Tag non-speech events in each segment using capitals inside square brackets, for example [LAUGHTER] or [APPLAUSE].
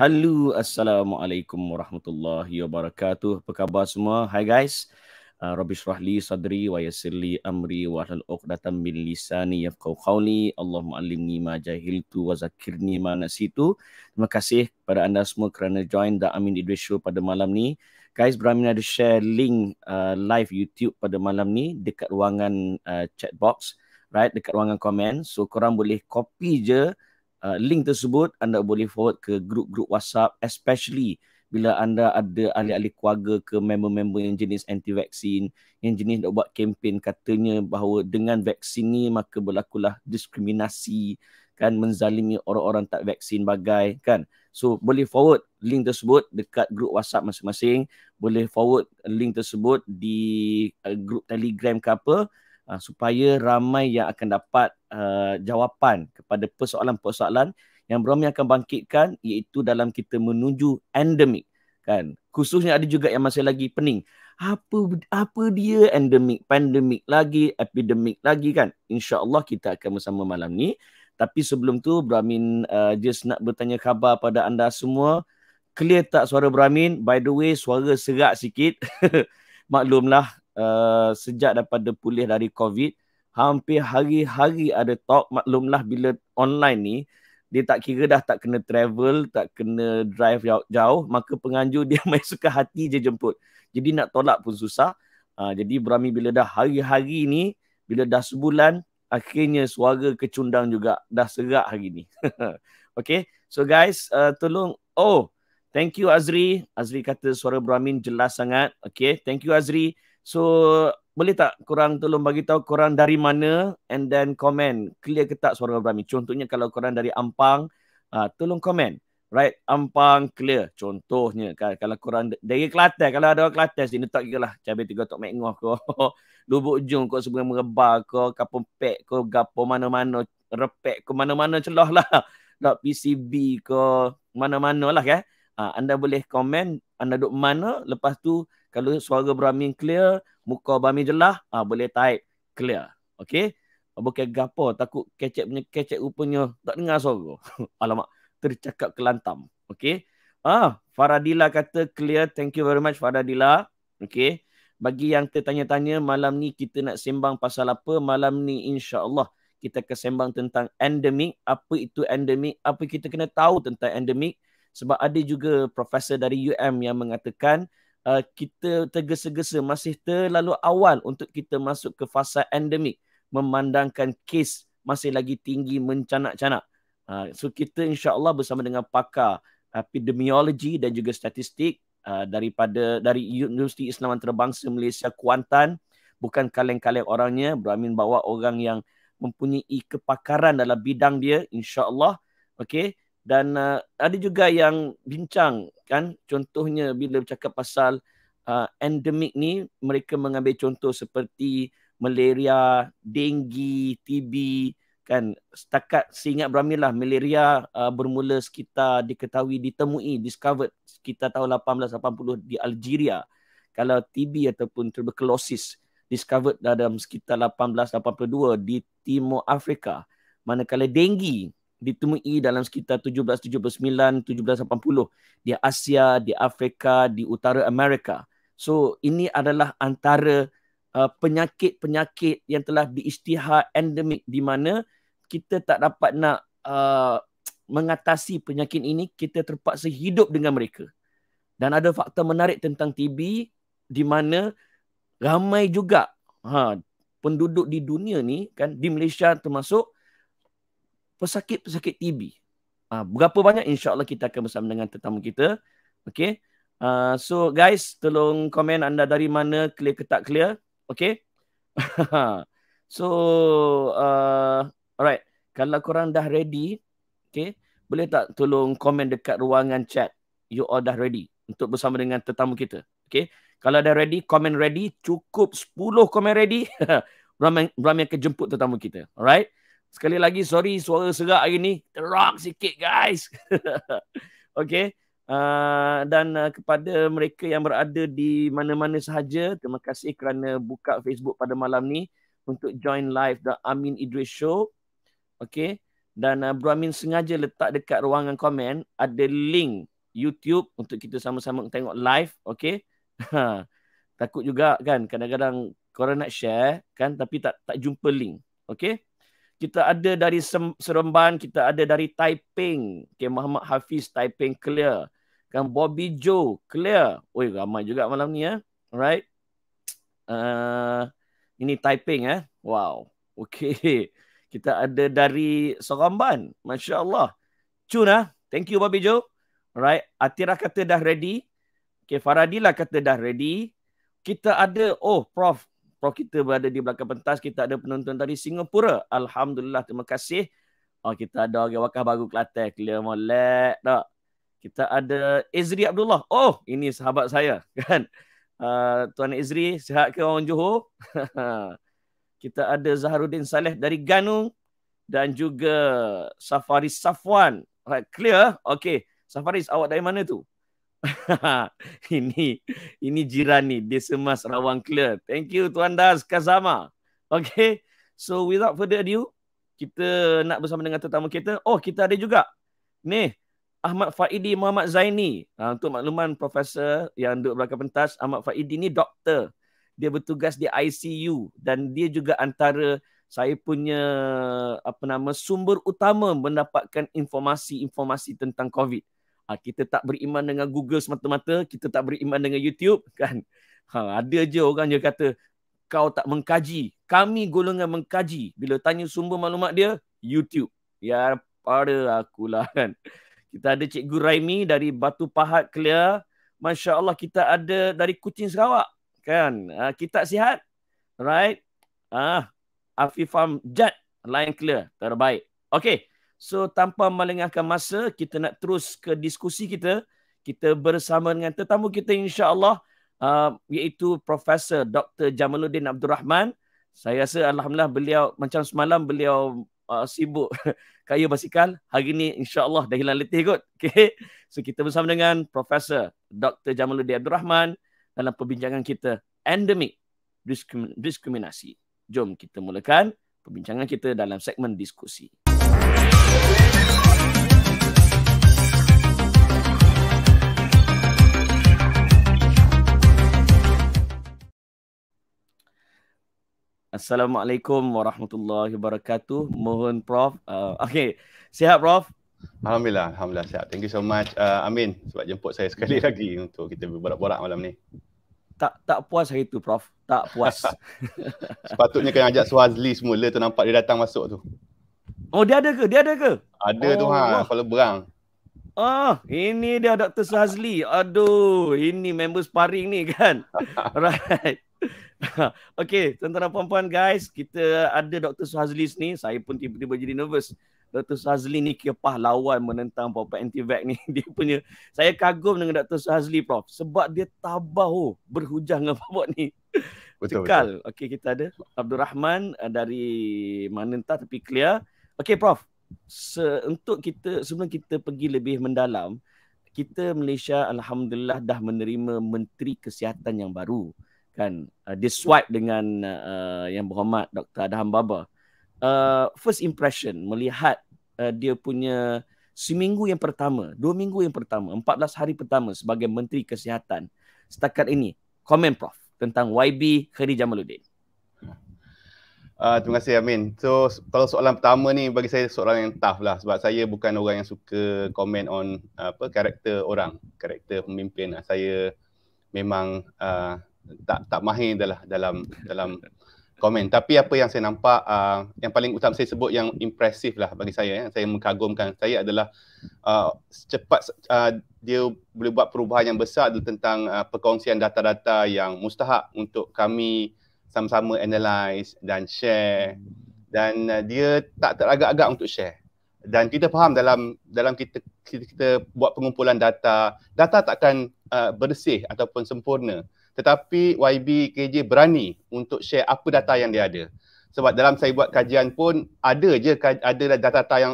Halo, Assalamualaikum warahmatullahi wabarakatuh. Apa khabar semua? Hai guys. Uh, Rabbi syrahli sadri wa yassirli amri wa hlal 'uqdatam min lisani yafqahu qawli. Allahumma 'allimni ma jahiltu wa zakkirni ma nasitu. Terima kasih kepada anda semua kerana join The Amin Idris Show pada malam ni. Guys, Bramin ada share link uh, live YouTube pada malam ni dekat ruangan uh, chat box, right? Dekat ruangan komen. So korang boleh copy je Uh, link tersebut anda boleh forward ke grup-grup WhatsApp especially bila anda ada ahli-ahli keluarga ke member-member yang jenis anti-vaksin yang jenis nak buat kempen katanya bahawa dengan vaksin ni maka berlakulah diskriminasi kan menzalimi orang-orang tak vaksin bagai kan so boleh forward link tersebut dekat grup WhatsApp masing-masing boleh forward link tersebut di uh, grup Telegram ke apa uh, supaya ramai yang akan dapat uh, jawapan kepada persoalan-persoalan yang Romi akan bangkitkan iaitu dalam kita menuju endemik kan khususnya ada juga yang masih lagi pening apa apa dia endemik pandemik lagi epidemik lagi kan insyaallah kita akan bersama malam ni tapi sebelum tu Bramin uh, just nak bertanya khabar pada anda semua clear tak suara Bramin by the way suara serak sikit [LAUGHS] maklumlah uh, sejak daripada pulih dari covid hampir hari-hari ada talk maklumlah bila online ni dia tak kira dah tak kena travel, tak kena drive jauh-jauh, maka penganjur [LAUGHS] dia main suka hati je jemput. Jadi nak tolak pun susah. Ha, jadi berami bila dah hari-hari ni, bila dah sebulan, akhirnya suara kecundang juga. Dah serak hari ni. [LAUGHS] okay. So guys, uh, tolong. Oh, thank you Azri. Azri kata suara Brahmin jelas sangat. Okay. Thank you Azri. So boleh tak korang tolong bagi tahu korang dari mana and then komen clear ke tak suara Abrami. Contohnya kalau korang dari Ampang, uh, tolong komen. Right, Ampang clear. Contohnya kan, kalau korang dari Kelantan, kalau ada orang Kelantan sini tak kira lah. Cabai tiga tok mengoh ko, [LAUGHS] Lubuk jung ko, sebenarnya merebar kau, kapung pek kau, gapo mana-mana, repek ko mana-mana celah lah. Tak PCB ko, mana-mana lah kan. Uh, anda boleh komen anda duduk mana, lepas tu kalau suara Brahmin clear, muka Brahmin jelah, ah boleh type clear. Okey. Bukan gapo takut kecek punya kecek rupanya tak dengar suara. [LAUGHS] Alamak, tercakap kelantam. Okey. Ah, ha, Faradila kata clear. Thank you very much Faradila. Okey. Bagi yang tertanya-tanya malam ni kita nak sembang pasal apa? Malam ni insya-Allah kita akan sembang tentang endemik. Apa itu endemik? Apa kita kena tahu tentang endemik? Sebab ada juga profesor dari UM yang mengatakan uh, kita tergesa-gesa masih terlalu awal untuk kita masuk ke fasa endemik memandangkan kes masih lagi tinggi mencanak-canak. Uh, so kita insya-Allah bersama dengan pakar epidemiologi dan juga statistik uh, daripada dari Universiti Islam Antarabangsa Malaysia Kuantan bukan kaleng-kaleng orangnya beramin bawa orang yang mempunyai kepakaran dalam bidang dia insya-Allah okey dan uh, ada juga yang bincang kan contohnya bila bercakap pasal uh, endemik ni mereka mengambil contoh seperti malaria, denggi, TB kan setakat seingat beramilah malaria uh, bermula sekitar diketahui ditemui discovered sekitar tahun 1880 di Algeria kalau TB ataupun tuberculosis discovered dalam sekitar 1882 di Timur Afrika manakala denggi ditemui dalam sekitar 1779 1780 di Asia, di Afrika, di Utara Amerika. So ini adalah antara uh, penyakit-penyakit yang telah diisytihar endemik di mana kita tak dapat nak uh, mengatasi penyakit ini, kita terpaksa hidup dengan mereka. Dan ada fakta menarik tentang TB di mana ramai juga ha penduduk di dunia ni kan di Malaysia termasuk pesakit-pesakit TB. Uh, ah, berapa banyak insyaAllah kita akan bersama dengan tetamu kita. Okay. Uh, ah, so guys, tolong komen anda dari mana clear ke tak clear. Okay. [LAUGHS] so, uh, alright. Kalau korang dah ready, okay, boleh tak tolong komen dekat ruangan chat. You all dah ready untuk bersama dengan tetamu kita. Okay. Kalau dah ready, komen ready. Cukup 10 komen ready. ramai, [LAUGHS] ramai akan jemput tetamu kita. Alright. Sekali lagi sorry suara serak hari ni. Terang sikit guys. [LAUGHS] okay. Uh, dan uh, kepada mereka yang berada di mana-mana sahaja, terima kasih kerana buka Facebook pada malam ni untuk join live The Amin Idris Show. Okay. Dan uh, Bro Amin sengaja letak dekat ruangan komen ada link YouTube untuk kita sama-sama tengok live. Okay. [LAUGHS] Takut juga kan kadang-kadang korang nak share kan tapi tak tak jumpa link. Okay kita ada dari Seremban, kita ada dari Taiping. Okay, Muhammad Hafiz Taiping clear. Kan Bobby Joe clear. Oi, ramai juga malam ni ya. Eh? Alright. Uh, ini Taiping eh. Wow. Okay. [LAUGHS] Kita ada dari Seremban. Masya Allah. Cun eh? Thank you Bobby Joe. Alright. Atira kata dah ready. Okay, Faradila kata dah ready. Kita ada, oh Prof, Prof kita berada di belakang pentas kita ada penonton dari Singapura. Alhamdulillah terima kasih. Oh kita ada orang wakaf baru Kelantan. Clear molek tak. Kita ada Izri Abdullah. Oh ini sahabat saya [LAUGHS] kan. Uh, Tuan Izri sihat ke orang Johor? [LAUGHS] kita ada Zaharuddin Saleh dari Ganung dan juga Safari Safwan. Alright, clear? Okay. Safari awak dari mana tu? [LAUGHS] ini ini jiran ni Desa Mas Rawang Clear. Thank you Tuan Das Kazama. Okay. So without further ado, kita nak bersama dengan tetamu kita. Oh, kita ada juga. Ni, Ahmad Faidi Muhammad Zaini. Ha, untuk makluman profesor yang duduk belakang pentas, Ahmad Faidi ni doktor. Dia bertugas di ICU dan dia juga antara saya punya apa nama sumber utama mendapatkan informasi-informasi tentang COVID. Ha, kita tak beriman dengan Google semata-mata, kita tak beriman dengan YouTube kan. Ha, ada je orang dia kata kau tak mengkaji. Kami golongan mengkaji. Bila tanya sumber maklumat dia, YouTube. Ya pada akulah kan. Kita ada Cikgu Raimi dari Batu Pahat Clear. Masya Allah kita ada dari kucing Sarawak. Kan? Ha, kita sihat. Right? Ah, ha, Afifam Jad. lain clear. Terbaik. Okay. So tanpa melengahkan masa, kita nak terus ke diskusi kita. Kita bersama dengan tetamu kita insya-Allah uh, iaitu Profesor Dr. Jamaluddin Abdul Rahman. Saya rasa alhamdulillah beliau macam semalam beliau uh, sibuk [LAUGHS] kayu basikal. Hari ini insya-Allah dah hilang letih kot. [LAUGHS] Okey. So kita bersama dengan Profesor Dr. Jamaluddin Abdul Rahman dalam perbincangan kita Endemic Diskrim- Diskriminasi. Jom kita mulakan perbincangan kita dalam segmen diskusi. Assalamualaikum warahmatullahi wabarakatuh. Mohon Prof. Uh, okay, sihat Prof? Alhamdulillah, Alhamdulillah sihat. Thank you so much. Uh, Amin sebab jemput saya sekali [LAUGHS] lagi untuk kita berbual-bual malam ni. Tak tak puas hari tu Prof. Tak puas. [LAUGHS] Sepatutnya kena ajak Suhazli semula tu nampak dia datang masuk tu. Oh dia ada ke? Dia ada ke? Ada oh, tu ha, Allah. kalau berang. Oh ini dia Dr. Suhazli. Aduh, ini member sparring ni kan. [LAUGHS] right. [LAUGHS] okay, tuan-tuan dan puan-puan guys, kita ada Dr. Suhazli ni. Saya pun tiba-tiba jadi nervous. Dr. Suhazli ni kipah lawan menentang Papa Antivac ni. [LAUGHS] dia punya, saya kagum dengan Dr. Suhazli Prof. Sebab dia tabah oh, berhujah dengan Papa ni. Betul, [LAUGHS] Cekal. betul. Okay, kita ada Abdul Rahman eh, dari mana entah tapi clear. Okay Prof, Se- untuk kita sebelum kita pergi lebih mendalam, kita Malaysia alhamdulillah dah menerima menteri kesihatan yang baru kan uh, dia swipe dengan uh, yang berhormat Dr. Adham Baba. Uh, first impression melihat uh, dia punya seminggu yang pertama, dua minggu yang pertama, 14 hari pertama sebagai Menteri Kesihatan setakat ini. Komen Prof tentang YB Khairi Jamaluddin. Uh, terima kasih Amin. So kalau soalan pertama ni bagi saya soalan yang tough lah sebab saya bukan orang yang suka komen on apa karakter orang, karakter pemimpin. Lah. Saya memang uh, tak tak mahir dalam dalam dalam komen tapi apa yang saya nampak uh, yang paling utama saya sebut yang impresif lah bagi saya eh. saya mengagumkan saya adalah uh, cepat uh, dia boleh buat perubahan yang besar tentang uh, perkongsian data-data yang mustahak untuk kami sama-sama analyse dan share dan uh, dia tak teragak-agak untuk share dan kita faham dalam dalam kita kita, kita buat pengumpulan data data takkan uh, bersih ataupun sempurna tetapi YB KJ berani untuk share apa data yang dia ada sebab dalam saya buat kajian pun ada je ada data-data yang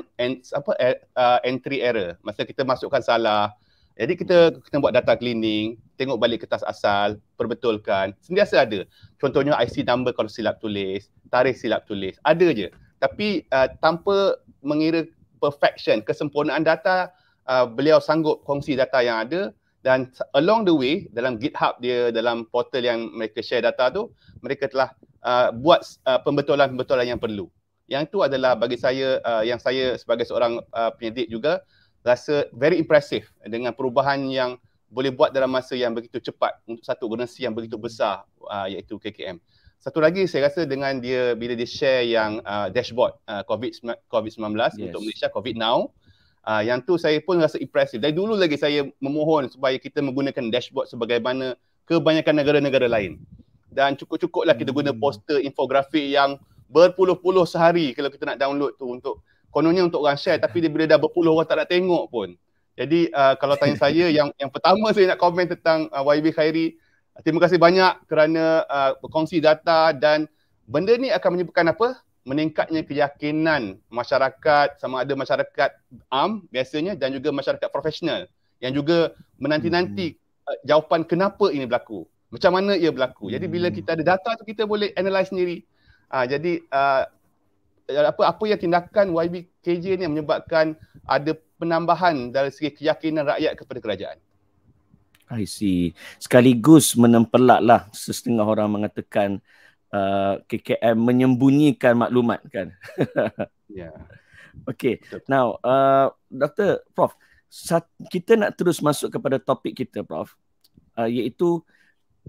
apa e, uh, entry error masa kita masukkan salah jadi kita kena buat data cleaning tengok balik kertas asal perbetulkan sentiasa ada contohnya IC number kalau silap tulis tarikh silap tulis ada je tapi uh, tanpa mengira perfection kesempurnaan data uh, beliau sanggup kongsi data yang ada dan along the way dalam GitHub dia dalam portal yang mereka share data tu mereka telah uh, buat uh, pembetulan-pembetulan yang perlu. Yang tu adalah bagi saya uh, yang saya sebagai seorang uh, penyedik juga rasa very impressive dengan perubahan yang boleh buat dalam masa yang begitu cepat untuk satu organisasi yang begitu besar uh, iaitu KKM. Satu lagi saya rasa dengan dia bila dia share yang uh, dashboard uh, COVID-19 yes. untuk Malaysia COVID now mm Uh, yang tu saya pun rasa impressive. Dari dulu lagi saya memohon supaya kita menggunakan dashboard sebagaimana kebanyakan negara-negara lain. Dan cukup-cukuplah kita guna hmm. poster infografik yang berpuluh-puluh sehari kalau kita nak download tu untuk kononnya untuk orang share tapi dia bila dah berpuluh orang tak nak tengok pun. Jadi uh, kalau tanya saya [LAUGHS] yang yang pertama saya nak komen tentang uh, ah, YB Khairi terima kasih banyak kerana uh, berkongsi data dan benda ni akan menyebabkan apa? meningkatnya keyakinan masyarakat sama ada masyarakat am biasanya dan juga masyarakat profesional yang juga menanti-nanti hmm. Uh, jawapan kenapa ini berlaku macam mana ia berlaku jadi bila hmm. kita ada data tu kita boleh analyse sendiri ha, jadi uh, apa apa yang tindakan YBKJ ni yang menyebabkan ada penambahan dari segi keyakinan rakyat kepada kerajaan I see sekaligus menempelaklah sesetengah orang mengatakan Uh, KKM menyembunyikan maklumat kan. [LAUGHS] ya. Yeah. Okey. Now, uh, Dr. Prof, kita nak terus masuk kepada topik kita, Prof. Uh, iaitu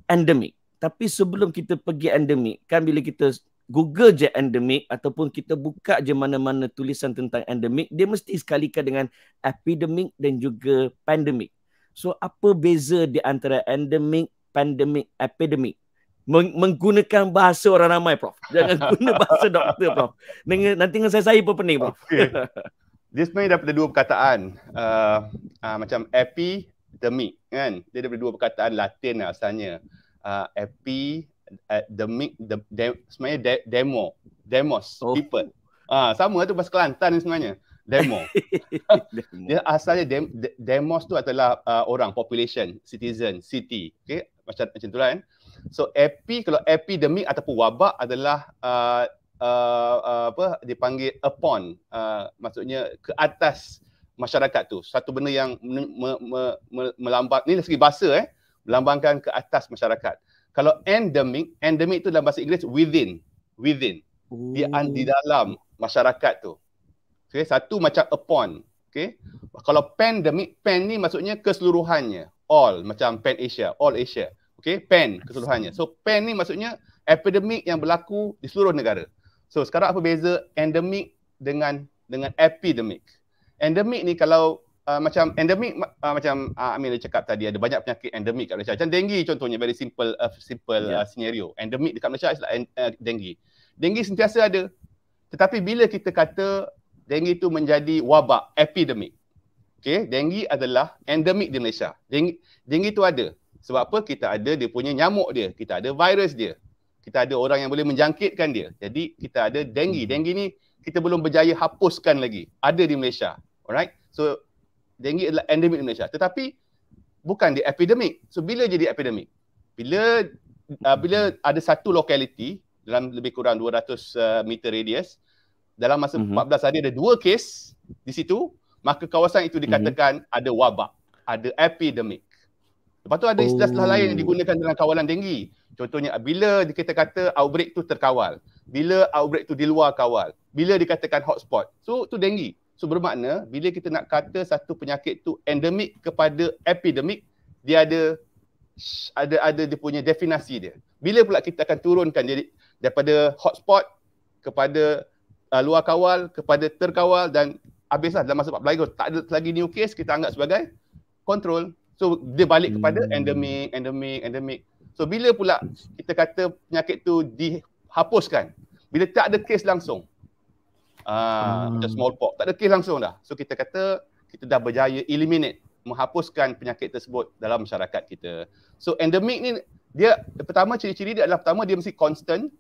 endemik. Tapi sebelum kita pergi endemik, kan bila kita Google je endemik ataupun kita buka je mana-mana tulisan tentang endemik, dia mesti sekalikan dengan epidemik dan juga pandemik. So apa beza di antara endemik, pandemik, epidemik? meng- menggunakan bahasa orang ramai prof jangan [LAUGHS] guna bahasa doktor prof dengan nanti dengan saya saya pun pening prof okay. dia sebenarnya daripada dua perkataan uh, uh, macam epidemic kan dia daripada dua perkataan latin lah asalnya uh, epi demik de, de, sebenarnya de, demo demos oh. people ah uh, sama tu bahasa kelantan ni sebenarnya [LAUGHS] demo dia asalnya dem, de, demos tu adalah uh, orang population citizen city okey macam macam tu lah kan eh? So epi kalau epidemic ataupun wabak adalah uh, uh, uh, apa dipanggil upon uh, maksudnya ke atas masyarakat tu. Satu benda yang me, me, me, me, melambang ni dari segi bahasa eh melambangkan ke atas masyarakat. Kalau endemic, endemic tu dalam bahasa Inggeris within, within. Ooh. Di di dalam masyarakat tu. Okey, satu macam upon, okey. Kalau pandemic, pan ni maksudnya keseluruhannya, all macam pan Asia, all Asia. Okay, PEN keseluruhannya. So PEN ni maksudnya epidemic yang berlaku di seluruh negara. So sekarang apa beza endemic dengan dengan epidemic? Endemic ni kalau uh, macam endemic uh, macam uh, Amir dah cakap tadi ada banyak penyakit endemic kat Malaysia. Macam dengue contohnya very simple uh, simple yeah. uh, scenario. Endemic dekat Malaysia adalah like, uh, dengue. Dengue sentiasa ada. Tetapi bila kita kata dengue itu menjadi wabak epidemic. Okay, dengue adalah endemic di Malaysia. Dengue, dengue itu ada. Sebab apa? Kita ada dia punya nyamuk dia. Kita ada virus dia. Kita ada orang yang boleh menjangkitkan dia. Jadi kita ada denggi. Hmm. Denggi ni kita belum berjaya hapuskan lagi. Ada di Malaysia. Alright? So denggi adalah endemik di Malaysia. Tetapi bukan dia epidemik. So bila jadi epidemik? Bila uh, bila ada satu lokaliti dalam lebih kurang 200 uh, meter radius dalam masa mm-hmm. 14 hari ada dua kes di situ, maka kawasan itu dikatakan mm-hmm. ada wabak, ada epidemik. Lepas tu ada istilah-istilah oh. lain yang digunakan dalam kawalan denggi. Contohnya bila kita kata outbreak tu terkawal, bila outbreak tu di luar kawal, bila dikatakan hotspot. So tu denggi. So bermakna bila kita nak kata satu penyakit tu endemik kepada epidemik, dia ada ada ada dia punya definasi dia. Bila pula kita akan turunkan jadi daripada hotspot kepada uh, luar kawal kepada terkawal dan habislah dalam masa 14 hari tak ada lagi new case kita anggap sebagai control So dia balik kepada hmm. endemic, endemic, endemic. So bila pula kita kata penyakit tu dihapuskan? Bila tak ada kes langsung. Ah, uh, macam smallpox. Tak ada kes langsung dah. So kita kata kita dah berjaya eliminate menghapuskan penyakit tersebut dalam masyarakat kita. So endemic ni dia pertama ciri-ciri dia adalah pertama dia mesti constant.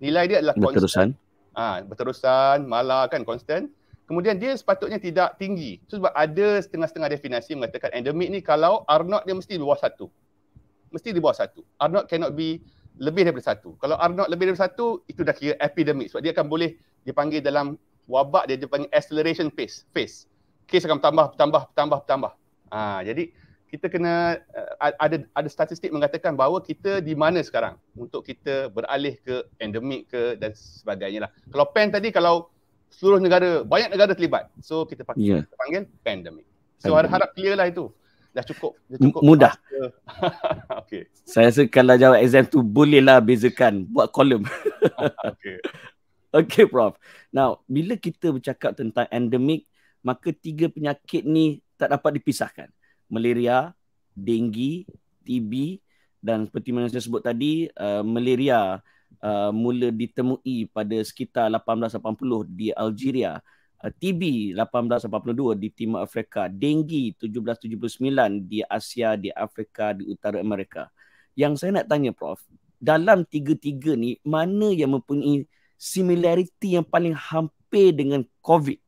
Nilai dia adalah berterusan. constant. Berterusan. Ah, berterusan, malah kan constant. Kemudian dia sepatutnya tidak tinggi. So, sebab ada setengah-setengah definisi mengatakan endemik ni kalau R0 dia mesti di bawah satu. Mesti di bawah satu. R0 cannot be lebih daripada satu. Kalau R0 lebih daripada satu, itu dah kira epidemik. Sebab dia akan boleh dipanggil dalam wabak dia, dipanggil acceleration phase. phase. Case akan bertambah, bertambah, bertambah, bertambah. Ha, jadi kita kena uh, ada ada statistik mengatakan bahawa kita di mana sekarang untuk kita beralih ke endemik ke dan sebagainya lah. Kalau pen tadi kalau seluruh negara, banyak negara terlibat. So kita panggil, yeah. kita panggil pandemic. So pandemic. harap clear lah itu. Dah cukup. Dah cukup. Mudah. [LAUGHS] okay. Saya rasa kalau jawab exam tu bolehlah bezakan. Buat kolom. [LAUGHS] okay. okay Prof. Now, bila kita bercakap tentang endemik, maka tiga penyakit ni tak dapat dipisahkan. Malaria, dengue, TB dan seperti mana saya sebut tadi, uh, malaria Uh, mula ditemui pada sekitar 1880 di Algeria, uh, TB 1882 di Timur Afrika, denggi 1779 di Asia, di Afrika, di Utara Amerika. Yang saya nak tanya prof, dalam tiga-tiga ni mana yang mempunyai similarity yang paling hampir dengan COVID?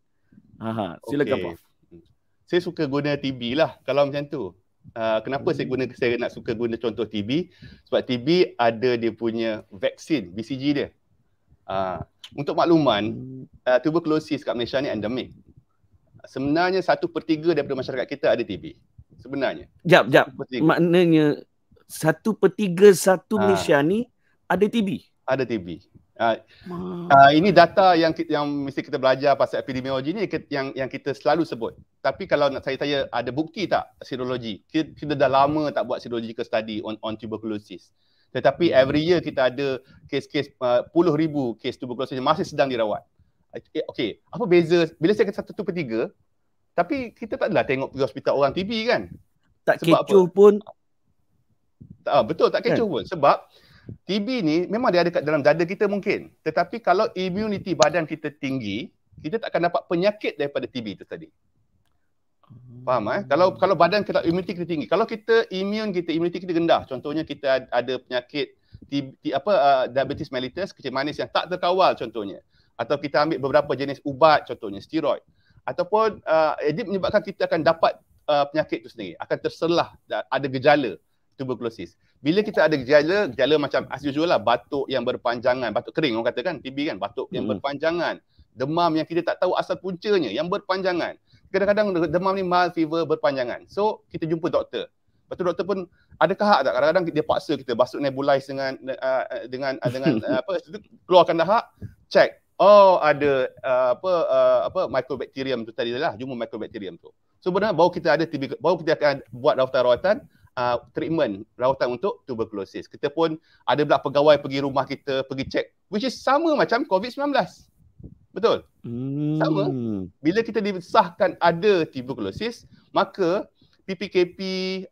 Aha, silakan okay. prof. Hmm. Saya suka guna TB lah kalau macam tu. Uh, kenapa saya guna saya nak suka guna contoh TB sebab TB ada dia punya vaksin BCG dia. Uh, untuk makluman uh, tuberculosis kat Malaysia ni endemic. Sebenarnya satu per tiga daripada masyarakat kita ada TB. Sebenarnya. Jap, jap. Maknanya satu per tiga satu ah. Malaysia ni ada TB? Ada TB. Ha. Ah, ha, ini data yang yang mesti kita belajar pasal epidemiologi ni yang, yang kita selalu sebut tapi kalau nak saya tanya ada bukti tak serologi kita, kita dah lama tak buat serological study on on tuberculosis tetapi yeah. Hmm. every year kita ada kes-kes uh, puluh ribu kes tuberculosis yang masih sedang dirawat eh, okey apa beza bila saya kata satu per tiga tapi kita tak adalah tengok pergi hospital orang TB kan tak sebab kecoh apa? pun tak ah, betul tak kecoh kan? pun sebab TB ni memang dia ada kat dalam dada kita mungkin tetapi kalau imuniti badan kita tinggi kita tak akan dapat penyakit daripada TB itu tadi Faham eh? Kalau hmm. kalau badan kita imuniti kita tinggi. Kalau kita imun kita imuniti kita rendah. Contohnya kita ada penyakit di, di apa uh, diabetes mellitus kecil manis yang tak terkawal contohnya. Atau kita ambil beberapa jenis ubat contohnya steroid ataupun uh, edip menyebabkan kita akan dapat uh, penyakit itu sendiri akan terselah ada gejala tuberculosis. Bila kita ada gejala, gejala macam as usual lah, batuk yang berpanjangan, batuk kering orang kata kan, TB kan, batuk yang hmm. berpanjangan, demam yang kita tak tahu asal puncanya, yang berpanjangan kadang-kadang demam ni mild fever berpanjangan. So kita jumpa doktor. Lepas tu doktor pun ada hak tak? Kadang-kadang dia paksa kita basuh nebulize dengan uh, dengan uh, dengan uh, [LAUGHS] apa itu keluarkan dahak, check. Oh ada uh, apa uh, apa mycobacterium tu tadi lah, jumpa mycobacterium tu. So benar baru kita ada TB, baru kita akan buat daftar rawatan uh, treatment rawatan untuk tuberculosis. Kita pun ada pula pegawai pergi rumah kita pergi check which is sama macam COVID-19. Betul? Hmm. Sama. Bila kita disahkan ada tuberculosis, maka PPKP,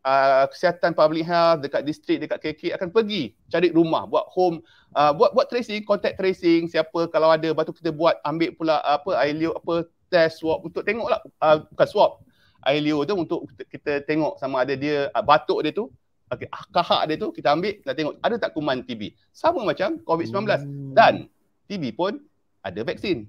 uh, kesihatan public health dekat distrik, dekat KK akan pergi cari rumah, buat home, uh, buat buat tracing, contact tracing, siapa kalau ada, lepas kita buat ambil pula apa, ILO, apa, test swab untuk tengok lah, uh, bukan swab, ILO tu untuk kita tengok sama ada dia, uh, batuk dia tu, okay, ah, kahak dia tu, kita ambil, kita tengok ada tak kuman TB. Sama macam COVID-19. Hmm. Dan TB pun ada vaksin.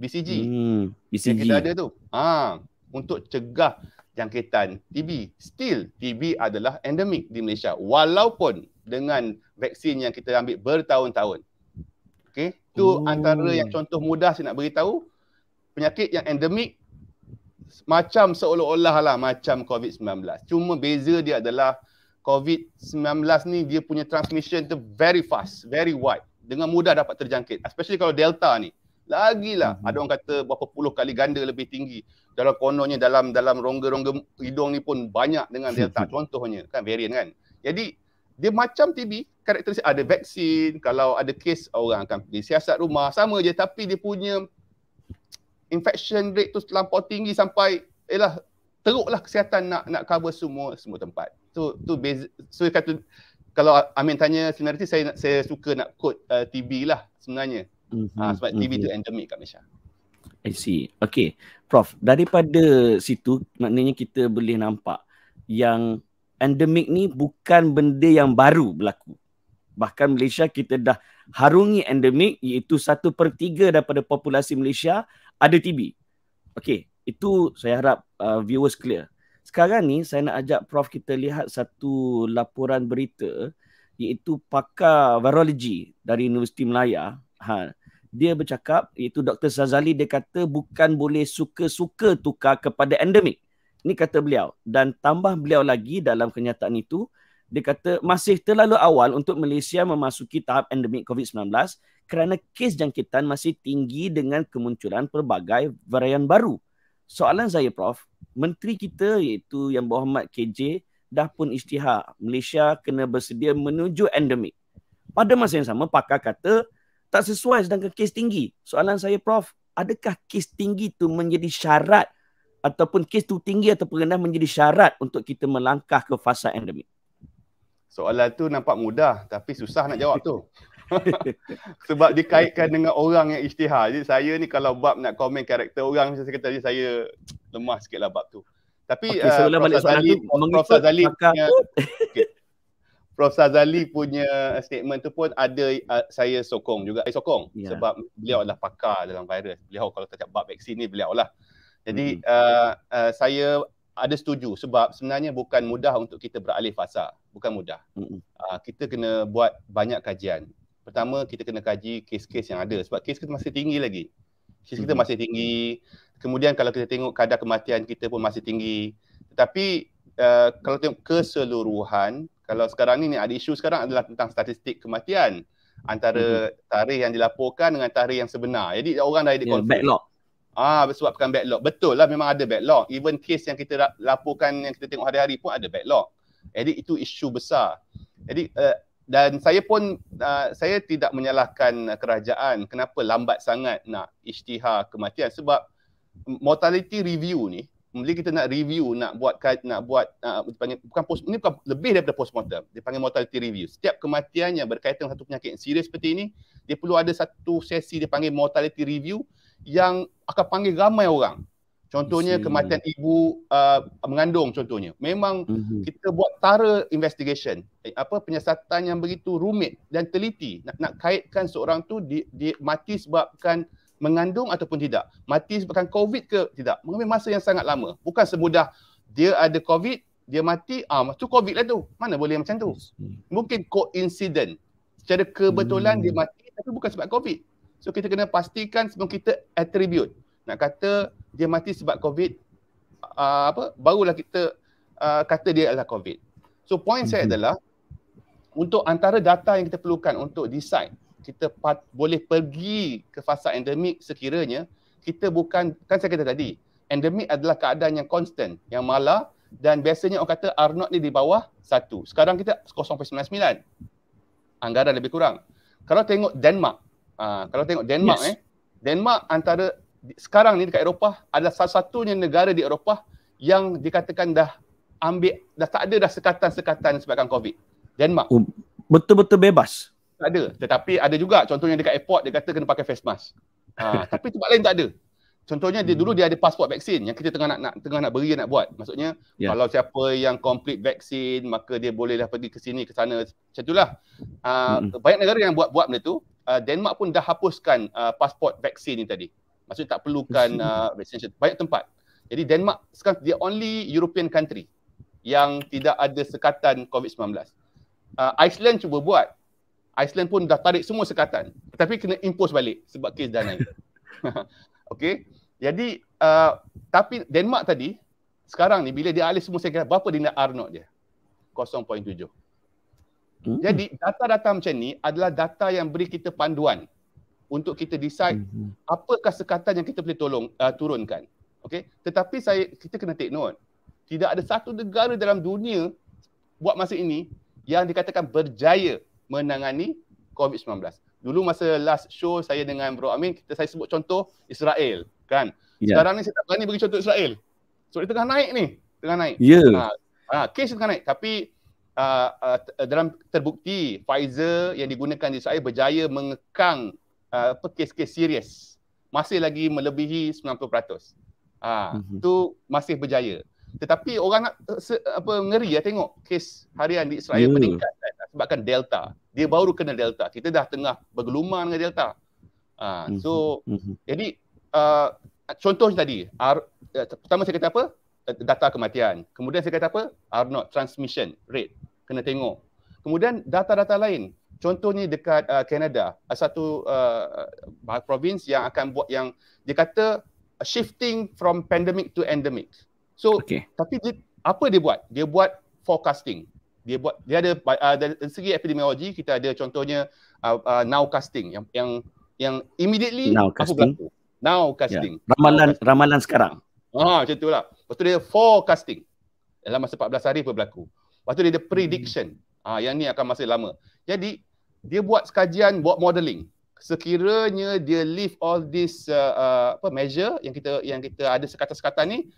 BCG. Hmm, BCG. Yang kita ada tu. Ha, untuk cegah jangkitan TB. Still, TB adalah endemik di Malaysia. Walaupun dengan vaksin yang kita ambil bertahun-tahun. Okay? Itu oh. antara yang contoh mudah saya nak beritahu. Penyakit yang endemik macam seolah-olah lah macam COVID-19. Cuma beza dia adalah COVID-19 ni dia punya transmission tu very fast, very wide dengan mudah dapat terjangkit. Especially kalau Delta ni. Lagilah mm-hmm. ada orang kata berapa puluh kali ganda lebih tinggi. Dalam kononnya dalam dalam rongga-rongga hidung ni pun banyak dengan Delta [LAUGHS] contohnya kan varian kan. Jadi dia macam TB karakteristik ada vaksin kalau ada kes orang akan pergi siasat rumah sama je tapi dia punya infection rate tu terlampau tinggi sampai ialah teruklah kesihatan nak nak cover semua semua tempat. tu tu beza, so kata kalau Amin tanya similarity saya saya suka nak quote uh, TB lah sebenarnya. Mm-hmm. Uh, sebab mm-hmm. tu mhm. endemic kat Malaysia. I see. Okay. Prof, daripada situ maknanya kita boleh nampak yang endemik ni bukan benda yang baru berlaku. Bahkan Malaysia kita dah harungi endemik iaitu satu per tiga daripada populasi Malaysia ada TB. Okay. Itu saya harap uh, viewers clear. Sekarang ni saya nak ajak Prof kita lihat satu laporan berita iaitu pakar virologi dari Universiti Melaya. Ha. Dia bercakap, iaitu Dr. Sazali, dia kata bukan boleh suka-suka tukar kepada endemik. Ini kata beliau. Dan tambah beliau lagi dalam kenyataan itu, dia kata masih terlalu awal untuk Malaysia memasuki tahap endemik COVID-19 kerana kes jangkitan masih tinggi dengan kemunculan pelbagai varian baru soalan saya Prof, menteri kita iaitu Yang Berhormat KJ dah pun isytihar Malaysia kena bersedia menuju endemik. Pada masa yang sama pakar kata tak sesuai sedangkan kes tinggi. Soalan saya Prof, adakah kes tinggi itu menjadi syarat ataupun kes tu tinggi atau rendah menjadi syarat untuk kita melangkah ke fasa endemik? Soalan tu nampak mudah tapi susah nak jawab tu. [LAUGHS] sebab dia kaitkan dengan orang yang ijtihad. Jadi saya ni kalau bab nak komen karakter orang macam saya kata saya lemah sikitlah bab tu. Tapi okay, uh, eh, Prof. Azali punya okay. Prof. Azali punya statement tu pun ada uh, saya sokong juga. Saya eh, sokong yeah. sebab beliau adalah pakar dalam virus. Beliau kalau tajak bab vaksin ni beliau lah. Jadi hmm. uh, uh, saya ada setuju sebab sebenarnya bukan mudah untuk kita beralih fasa. Bukan mudah. Hmm. Uh, kita kena buat banyak kajian pertama kita kena kaji kes-kes yang ada sebab kes kita masih tinggi lagi. Kes kita mhm. masih tinggi. Kemudian kalau kita tengok kadar kematian kita pun masih tinggi. Tapi uh, eh, kalau tengok keseluruhan, kalau sekarang ni ada isu sekarang adalah tentang statistik kematian antara mhm. tarikh yang dilaporkan dengan tarikh yang sebenar. Jadi orang dah ada yeah, backlog. Ah sebabkan backlog. Betul lah memang ada backlog. Even kes yang kita laporkan yang kita tengok hari-hari pun ada backlog. Jadi itu isu besar. Jadi uh, dan saya pun uh, saya tidak menyalahkan kerajaan kenapa lambat sangat nak ishtihar kematian sebab mortality review ni mungkin kita nak review nak buat nak buat uh, ah, dipanggil bukan post ini bukan lebih daripada postmortem dipanggil mortality review setiap kematian yang berkaitan satu penyakit serius seperti ini dia perlu ada satu sesi dipanggil mortality review yang akan panggil ramai orang Contohnya Isi. kematian ibu uh, mengandung contohnya. Memang uh-huh. kita buat tara investigation. Eh, apa penyiasatan yang begitu rumit dan teliti nak, nak kaitkan seorang tu di, di mati sebabkan mengandung ataupun tidak. Mati sebabkan COVID ke tidak. Mengambil masa yang sangat lama. Bukan semudah dia ada COVID, dia mati, ah tu COVID lah tu. Mana boleh macam tu? Mungkin koinsiden. Secara kebetulan uh dia hmm. mati tapi bukan sebab COVID. So kita kena pastikan sebelum kita attribute. Nak kata dia mati sebab COVID uh, apa barulah kita uh, kata dia adalah COVID. So point mm-hmm. saya mhm. adalah untuk antara data yang kita perlukan untuk decide kita pat- boleh pergi ke fasa endemik sekiranya kita bukan kan saya kata tadi endemik adalah keadaan yang constant yang malah dan biasanya orang kata R0 ni di bawah 1. Sekarang kita 0.99. Anggaran lebih kurang. Kalau tengok Denmark, uh, kalau tengok Denmark yes. eh, Denmark antara sekarang ni dekat Eropah adalah salah satunya negara di Eropah yang dikatakan dah ambil dah tak ada dah sekatan-sekatan sebabkan COVID. Denmark. Um, betul-betul bebas. Tak ada. Tetapi ada juga contohnya dekat airport dia kata kena pakai face mask. Ha, [LAUGHS] tapi tempat lain tak ada. Contohnya dia dulu dia ada pasport vaksin yang kita tengah nak, nak tengah nak beri nak buat. Maksudnya yeah. kalau siapa yang complete vaksin maka dia bolehlah pergi ke sini ke sana macam itulah. Uh, hmm banyak negara yang buat-buat benda tu. Uh, Denmark pun dah hapuskan uh, pasport vaksin ni tadi maksudnya tak perlukan [LAUGHS] uh, vaccination banyak tempat jadi Denmark sekarang the only European country yang tidak ada sekatan COVID-19 uh, Iceland cuba buat Iceland pun dah tarik semua sekatan tapi kena impose balik sebab kes dah naik [LAUGHS] okay jadi uh, tapi Denmark tadi sekarang ni bila dia alih semua sekatan berapa dia nak R0 dia 0.7 hmm. Jadi data-data macam ni adalah data yang beri kita panduan untuk kita decide mhm. apakah sekatan yang kita boleh tolong uh, turunkan. Okey. Tetapi saya kita kena take note. Tidak ada satu negara dalam dunia buat masa ini yang dikatakan berjaya menangani COVID-19. Dulu masa last show saya dengan Bro Amin, kita saya sebut contoh Israel, kan? Yeah. Sekarang ni saya tak berani bagi contoh Israel. Sebab so, dia tengah naik ni, tengah naik. Ya. Yeah. Ha, ha, case tengah naik tapi uh, uh, dalam terbukti Pfizer yang digunakan di Israel berjaya mengekang Ah, apa uh, kes-kes serius masih lagi melebihi 90%. Ah uh, mm-hmm. masih berjaya. Tetapi orang nak eh, se, apa ngeri ya tengok kes harian di Israel yeah. meningkat kan? sebabkan delta. Dia baru kena delta. Kita dah tengah bergelumang dengan delta. Ah uh, so mm-hmm. jadi uh, contoh tadi R, uh, eh, pertama saya kata apa? Eh, data kematian. Kemudian saya kata apa? R0 transmission rate kena tengok. Kemudian data-data lain Contoh ni dekat uh, Canada, uh, satu uh, uh, province yang akan buat yang dia kata shifting from pandemic to endemic. So okay. tapi dia, apa dia buat? Dia buat forecasting. Dia buat dia ada uh, dari segi epidemiologi kita ada contohnya uh, uh, now casting yang yang yang immediately now casting. Now ya. casting. Yeah. Ramalan now casting. ramalan sekarang. Ha ah, macam itulah. Lepas tu dia forecasting. Dalam masa 14 hari apa berlaku. Lepas tu dia ada prediction. Hmm. Ah yang ni akan masih lama. Jadi dia buat sekajian buat modelling. sekiranya dia lift all this uh, uh, apa measure yang kita yang kita ada sekata-sekata ni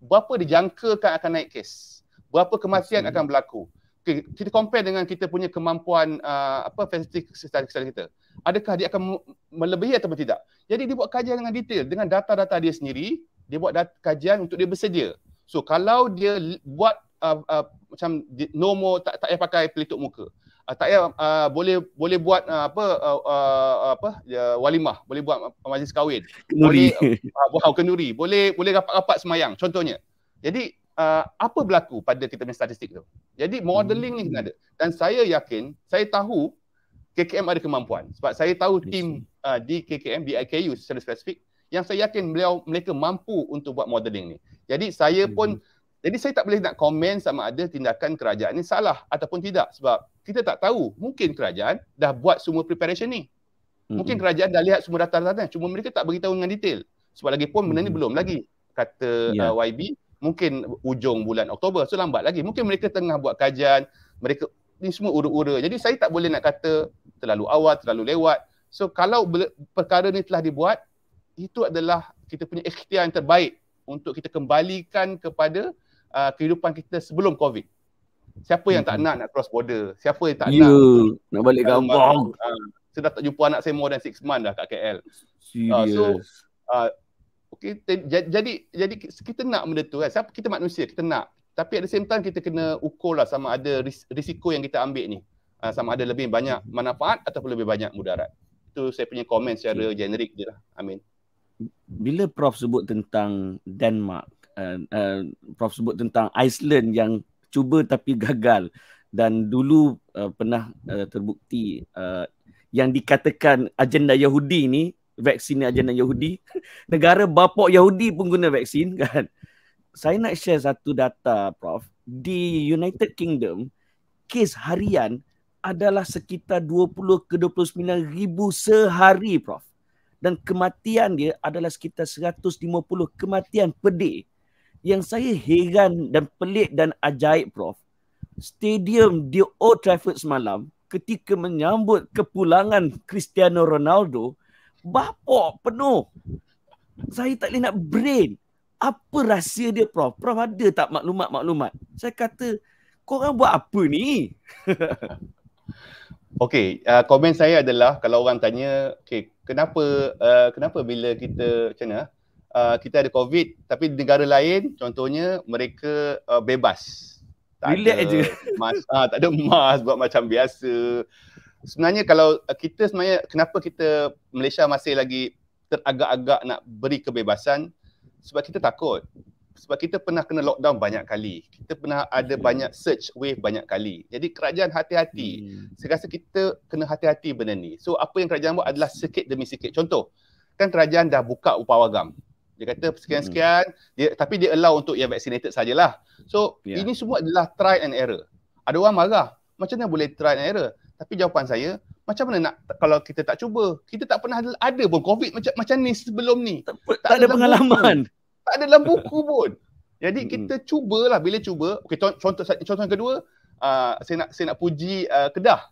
berapa dijangkakan akan naik kes berapa kematian okay. akan berlaku okay, kita compare dengan kita punya kemampuan uh, apa statistik kita adakah dia akan melebihi atau tidak jadi dia buat kajian dengan detail dengan data-data dia sendiri dia buat kajian untuk dia bersedia so kalau dia buat uh, uh, macam no more tak tak payah pakai pelitup muka uh, tak payah uh, boleh boleh buat uh, apa uh, uh, apa uh, walimah boleh buat majlis kahwin kenduri. boleh uh, kenduri boleh boleh rapat-rapat semayang contohnya jadi uh, apa berlaku pada kita punya statistik tu jadi modeling hmm. ni kena ada dan saya yakin saya tahu KKM ada kemampuan sebab saya tahu yes. tim uh, di KKM di IKU secara spesifik yang saya yakin beliau mereka mampu untuk buat modeling ni jadi saya pun hmm. Jadi saya tak boleh nak komen sama ada tindakan kerajaan ini salah ataupun tidak sebab kita tak tahu. Mungkin kerajaan dah buat semua preparation ni. Mungkin hmm kerajaan dah lihat semua data-data cuma mereka tak beritahu dengan detail. Sebab lagi pun mm-hmm. benda ni belum lagi kata yeah. uh, YB mungkin ujung bulan Oktober. So lambat lagi. Mungkin mereka tengah buat kajian, mereka ni semua ura-ura. Jadi saya tak boleh nak kata terlalu awal, terlalu lewat. So kalau perkara ni telah dibuat, itu adalah kita punya ikhtiar yang terbaik untuk kita kembalikan kepada uh, kehidupan kita sebelum COVID. Siapa yang tak hmm. nak nak cross border? Siapa yang tak yeah, nak? nak balik kampung. Uh, saya dah tak jumpa anak saya more than 6 month dah kat KL. Uh, Serious. Uh, so, uh, kita, jadi, jadi kita nak benda tu kan. Siapa, kita manusia, kita nak. Tapi at the same time kita kena ukur lah sama ada ris- risiko yang kita ambil ni. Uh, sama ada lebih banyak hmm. manfaat ataupun lebih banyak mudarat. Tu saya punya komen secara generik je lah. Amin. Bila Prof sebut tentang Denmark, uh, uh, Prof sebut tentang Iceland yang cuba tapi [LAUGHS] gagal dan dulu uh, pernah uh, terbukti uh, yang dikatakan agenda Yahudi ni vaksin agenda Yahudi [LAUGHS] negara bapak Yahudi pun guna vaksin [LAUGHS] kan saya nak share satu data prof di United Kingdom kes harian adalah sekitar 20 ke 29 ribu sehari prof dan kematian dia adalah sekitar 150 kematian per day yang saya heran dan pelik dan ajaib prof stadium di Old Trafford semalam ketika menyambut kepulangan Cristiano Ronaldo bapak penuh saya tak boleh nak brain apa rahsia dia prof prof ada tak maklumat-maklumat saya kata kau orang buat apa ni [LAUGHS] Okey, uh, komen saya adalah kalau orang tanya, okey, kenapa uh, kenapa bila kita macam mana? uh, kita ada COVID tapi di negara lain contohnya mereka uh, bebas. Tak Relax ada Mas, uh, [LAUGHS] tak ada mas buat macam biasa. Sebenarnya kalau uh, kita sebenarnya kenapa kita Malaysia masih lagi teragak-agak nak beri kebebasan sebab kita takut. Sebab kita pernah kena lockdown banyak kali. Kita pernah ada hmm. banyak search wave banyak kali. Jadi kerajaan hati-hati. Hmm. Saya rasa kita kena hati-hati benda ni. So apa yang kerajaan buat adalah sikit demi sikit. Contoh, kan kerajaan dah buka upah wagam. Dia kata hmm. sekian-sekian, hmm. dia, tapi dia allow untuk yang vaccinated sajalah. So, yeah. ini semua adalah try and error. Ada orang marah, macam mana boleh try and error? Tapi jawapan saya, macam mana nak kalau kita tak cuba? Kita tak pernah ada pun COVID macam macam ni sebelum ni. Tak, tak, tak ada pengalaman. Buku. Tak ada dalam buku pun. Jadi hmm. kita hmm. cubalah bila cuba. Okay contoh contoh kedua, uh, saya nak saya nak puji uh, Kedah.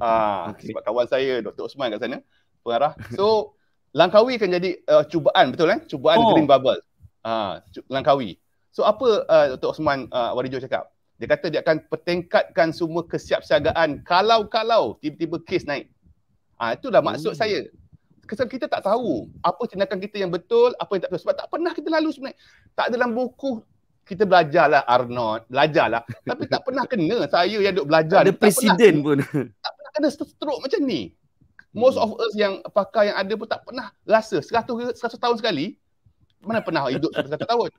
Uh, ah, okay. sebab kawan saya Dr. Osman kat sana, pengarah. [LAUGHS] So, Langkawi kan jadi uh, cubaan betul eh cubaan oh. green bubble ha uh, Langkawi so apa uh, Dr Osman uh, Warijo cakap dia kata dia akan petingkatkan semua kesiapsiagaan kalau-kalau tiba-tiba kes naik uh, itulah maksud hmm. saya sebab kita tak tahu apa tindakan kita yang betul apa yang tak betul sebab tak pernah kita lalu sebenarnya tak dalam buku kita belajarlah Arnold belajarlah tapi tak pernah kena saya yang duk belajar ada presiden pun tak pernah kena stroke macam ni Most hmm. of us yang pakar yang ada pun tak pernah rasa 100, 100 tahun sekali mana pernah hidup 100 tahun.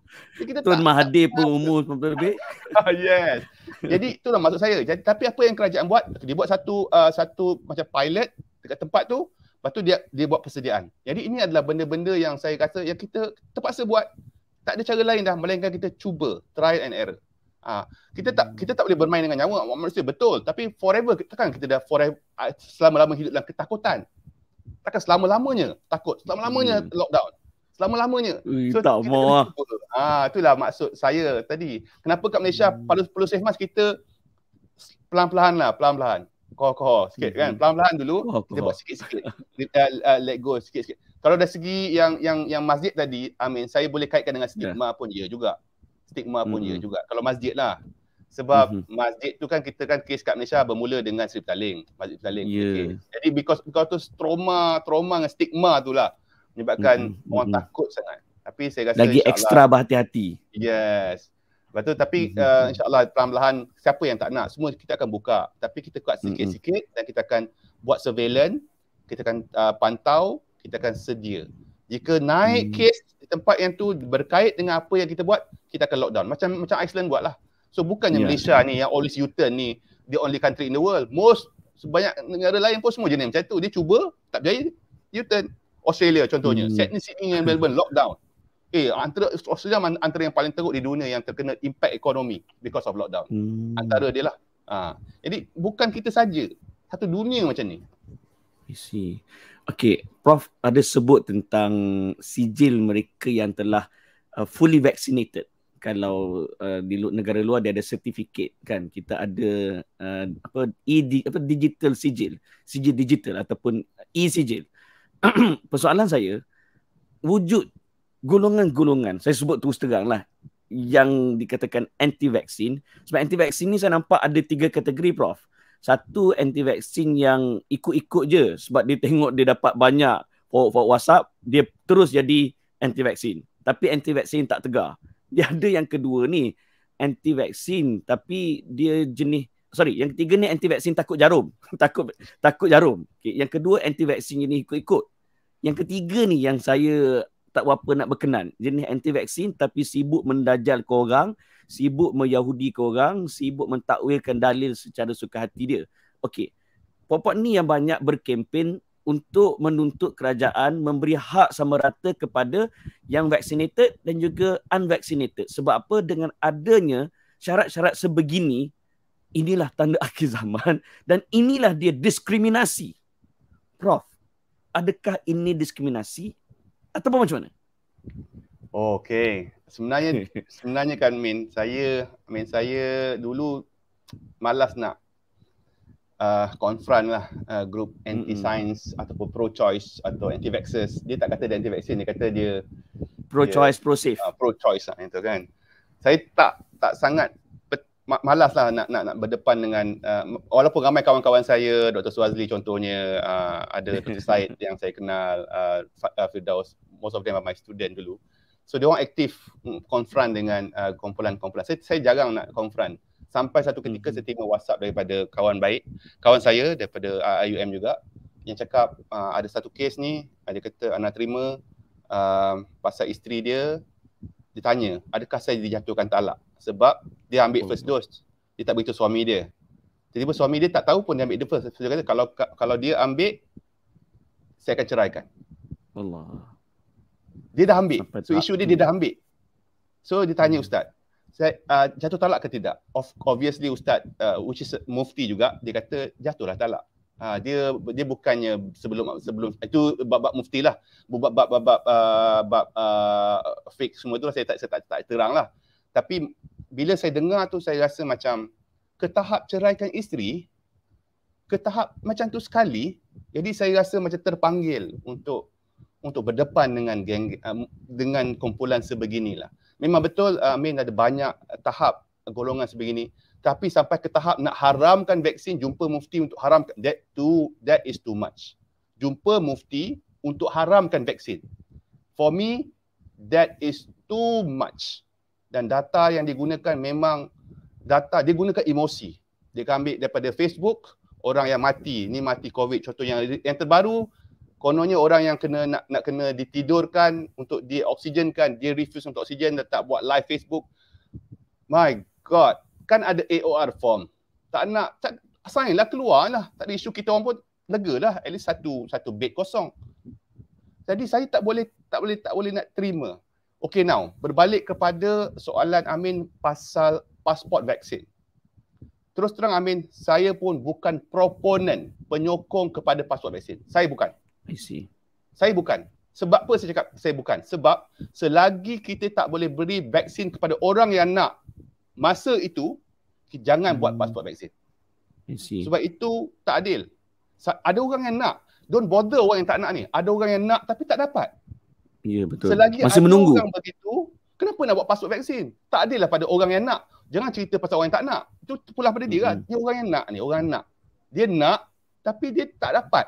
Jadi kita Tuan tak, Mahathir tak, pun umur sempat lebih. [LAUGHS] Ah, yes. Jadi itulah maksud saya. Jadi, tapi apa yang kerajaan buat? Dia buat satu uh, satu macam pilot dekat tempat tu. Lepas tu dia dia buat persediaan. Jadi ini adalah benda-benda yang saya kata yang kita terpaksa buat. Tak ada cara lain dah melainkan kita cuba. Trial and error. Ha, kita tak kita tak boleh bermain dengan nyawa manusia betul tapi forever kita kan kita dah forever ah, selama-lama hidup dalam ketakutan takkan selama-lamanya takut selama-lamanya hmm. lockdown selama-lamanya Ui, so, tak mau ah ha, itulah maksud saya tadi kenapa kat Malaysia hmm. perlu perlu safe mask kita pelan-pelan lah pelan-pelan kokoh sikit kan. hmm. kan pelan-pelan dulu Koh-koh. kita buat sikit-sikit uh, uh, let go sikit-sikit kalau dari segi yang yang yang masjid tadi I amin mean, saya boleh kaitkan dengan stigma yeah. pun dia juga stigma pun mm-hmm. dia juga. Kalau masjid lah. Sebab mm-hmm. masjid tu kan kita kan kes kat Malaysia bermula dengan Sri Petaling. Masjid Petaling. Yeah. Okay. Jadi because, because tu trauma, trauma dengan stigma tu lah. Menyebabkan mm-hmm. orang takut sangat. Tapi saya rasa Lagi ekstra berhati-hati. Yes. Lepas tu tapi mm-hmm. uh, insyaAllah perlahan-lahan siapa yang tak nak semua kita akan buka. Tapi kita kuat sikit-sikit mm-hmm. dan kita akan buat surveillance. Kita akan uh, pantau. Kita akan sedia. Jika naik mm-hmm. kes tempat yang tu berkait dengan apa yang kita buat, kita akan lockdown. Macam macam Iceland buat lah. So bukannya yeah. Malaysia ni yang always U-turn ni the only country in the world. Most sebanyak negara lain pun semua jenis macam tu. Dia cuba, tak berjaya, U-turn. Australia contohnya. Hmm. Sydney, Sydney dan Melbourne lockdown. Eh, antara Australia antara yang paling teruk di dunia yang terkena impact ekonomi because of lockdown. Hmm. Antara dia lah. Ha. Jadi bukan kita saja. Satu dunia macam ni. I see. Okay, Prof ada sebut tentang sijil mereka yang telah uh, fully vaccinated. Kalau uh, di negara luar dia ada sertifikat kan. Kita ada uh, apa, e apa digital sijil. Sijil digital ataupun e-sijil. [CLEARS THROAT] Persoalan saya, wujud golongan-golongan, saya sebut terus terang lah, yang dikatakan anti-vaksin. Sebab anti-vaksin ni saya nampak ada tiga kategori, Prof. Uh, satu anti vaksin yang ikut-ikut je sebab dia tengok dia dapat banyak forward for WhatsApp dia terus jadi anti vaksin tapi anti vaksin tak tegar dia ada yang kedua ni anti vaksin tapi dia jenis sorry yang ketiga ni anti vaksin takut jarum [LAUGHS] takut takut jarum okay. yang kedua anti vaksin ni ikut-ikut yang ketiga ni yang saya tak apa nak berkenan jenis anti vaksin tapi sibuk mendajal kau sibuk meyahudi ke orang, sibuk mentakwilkan dalil secara suka hati dia. Okey. Popok ni yang banyak berkempen untuk menuntut kerajaan memberi hak sama rata kepada yang vaccinated dan juga unvaccinated. Sebab apa dengan adanya syarat-syarat sebegini, inilah tanda [LAUGHS] akhir zaman dan inilah dia diskriminasi. Prof, adakah ini diskriminasi atau macam mana? Okey, sebenarnya [LAUGHS] sebenarnya kan main saya main saya dulu malas nak uh, confront lah uh, group anti science mm-hmm. ataupun pro choice atau anti vaxxers dia tak kata dia anti vaccine dia kata dia pro choice pro safe uh, pro choice lah itu kan saya tak tak sangat malas lah nak, nak, nak berdepan dengan uh, walaupun ramai kawan-kawan saya Dr. Suazli contohnya uh, ada Dr. Said [LAUGHS] yang saya kenal uh, uh, Firdaus most of them are my student dulu uh, So dia orang aktif konfront mm, dengan uh, kumpulan-kumpulan. Saya, saya jarang nak konfront. Sampai satu ketika mm-hmm. saya terima WhatsApp daripada kawan baik, kawan saya daripada uh, IUM juga yang cakap uh, ada satu kes ni, ada uh, kata anak terima uh, pasal isteri dia ditanya, adakah saya dijatuhkan talak sebab dia ambil oh. first dose. Dia tak beritahu suami dia. Jadi tiba suami dia tak tahu pun dia ambil the first. So, dia kata kalau kalau dia ambil saya akan ceraikan. Allah. Dia dah ambil. so isu dia dia dah ambil. So dia tanya hmm. ustaz. Saya uh, jatuh talak ke tidak? Of obviously ustaz uh, which is uh, mufti juga dia kata jatuhlah talak. Uh, dia dia bukannya sebelum sebelum itu bab-bab mufti lah. Bab-bab bab bab uh, bab uh, fix semua tu lah saya tak saya tak, tak terang lah. Tapi bila saya dengar tu saya rasa macam ke tahap ceraikan isteri ke tahap macam tu sekali jadi saya rasa macam terpanggil untuk untuk berdepan dengan geng um, dengan kumpulan sebeginilah. Memang betul uh, Amin ada banyak tahap golongan sebegini tapi sampai ke tahap nak haramkan vaksin jumpa mufti untuk haramkan that too that is too much. Jumpa mufti untuk haramkan vaksin. For me that is too much. Dan data yang digunakan memang data dia gunakan emosi. Dia ambil daripada Facebook orang yang mati, ni mati COVID contoh yang yang terbaru kononnya orang yang kena nak, nak kena ditidurkan untuk dioksigenkan dia refuse untuk oksigen dia tak buat live Facebook my god kan ada AOR form tak nak tak, sign lah keluar lah tak ada isu kita orang pun lega lah at least satu satu bed kosong jadi saya tak boleh tak boleh tak boleh nak terima okay now berbalik kepada soalan Amin pasal pasport vaksin Terus terang Amin, saya pun bukan proponen penyokong kepada pasport vaksin. Saya bukan. I see. Saya bukan. Sebab apa saya cakap saya bukan? Sebab selagi kita tak boleh beri vaksin kepada orang yang nak masa itu, jangan hmm. buat pasport vaksin. I see. Sebab itu tak adil. Ada orang yang nak. Don't bother orang yang tak nak ni. Ada orang yang nak tapi tak dapat. Ya, yeah, betul. Selagi Masih ada menunggu. orang begitu, kenapa nak buat pasport vaksin? Tak adil lah pada orang yang nak. Jangan cerita pasal orang yang tak nak. Itu pula pada lah. hmm. dia hmm. kan. Ini orang yang nak ni, orang nak. Dia nak tapi dia tak dapat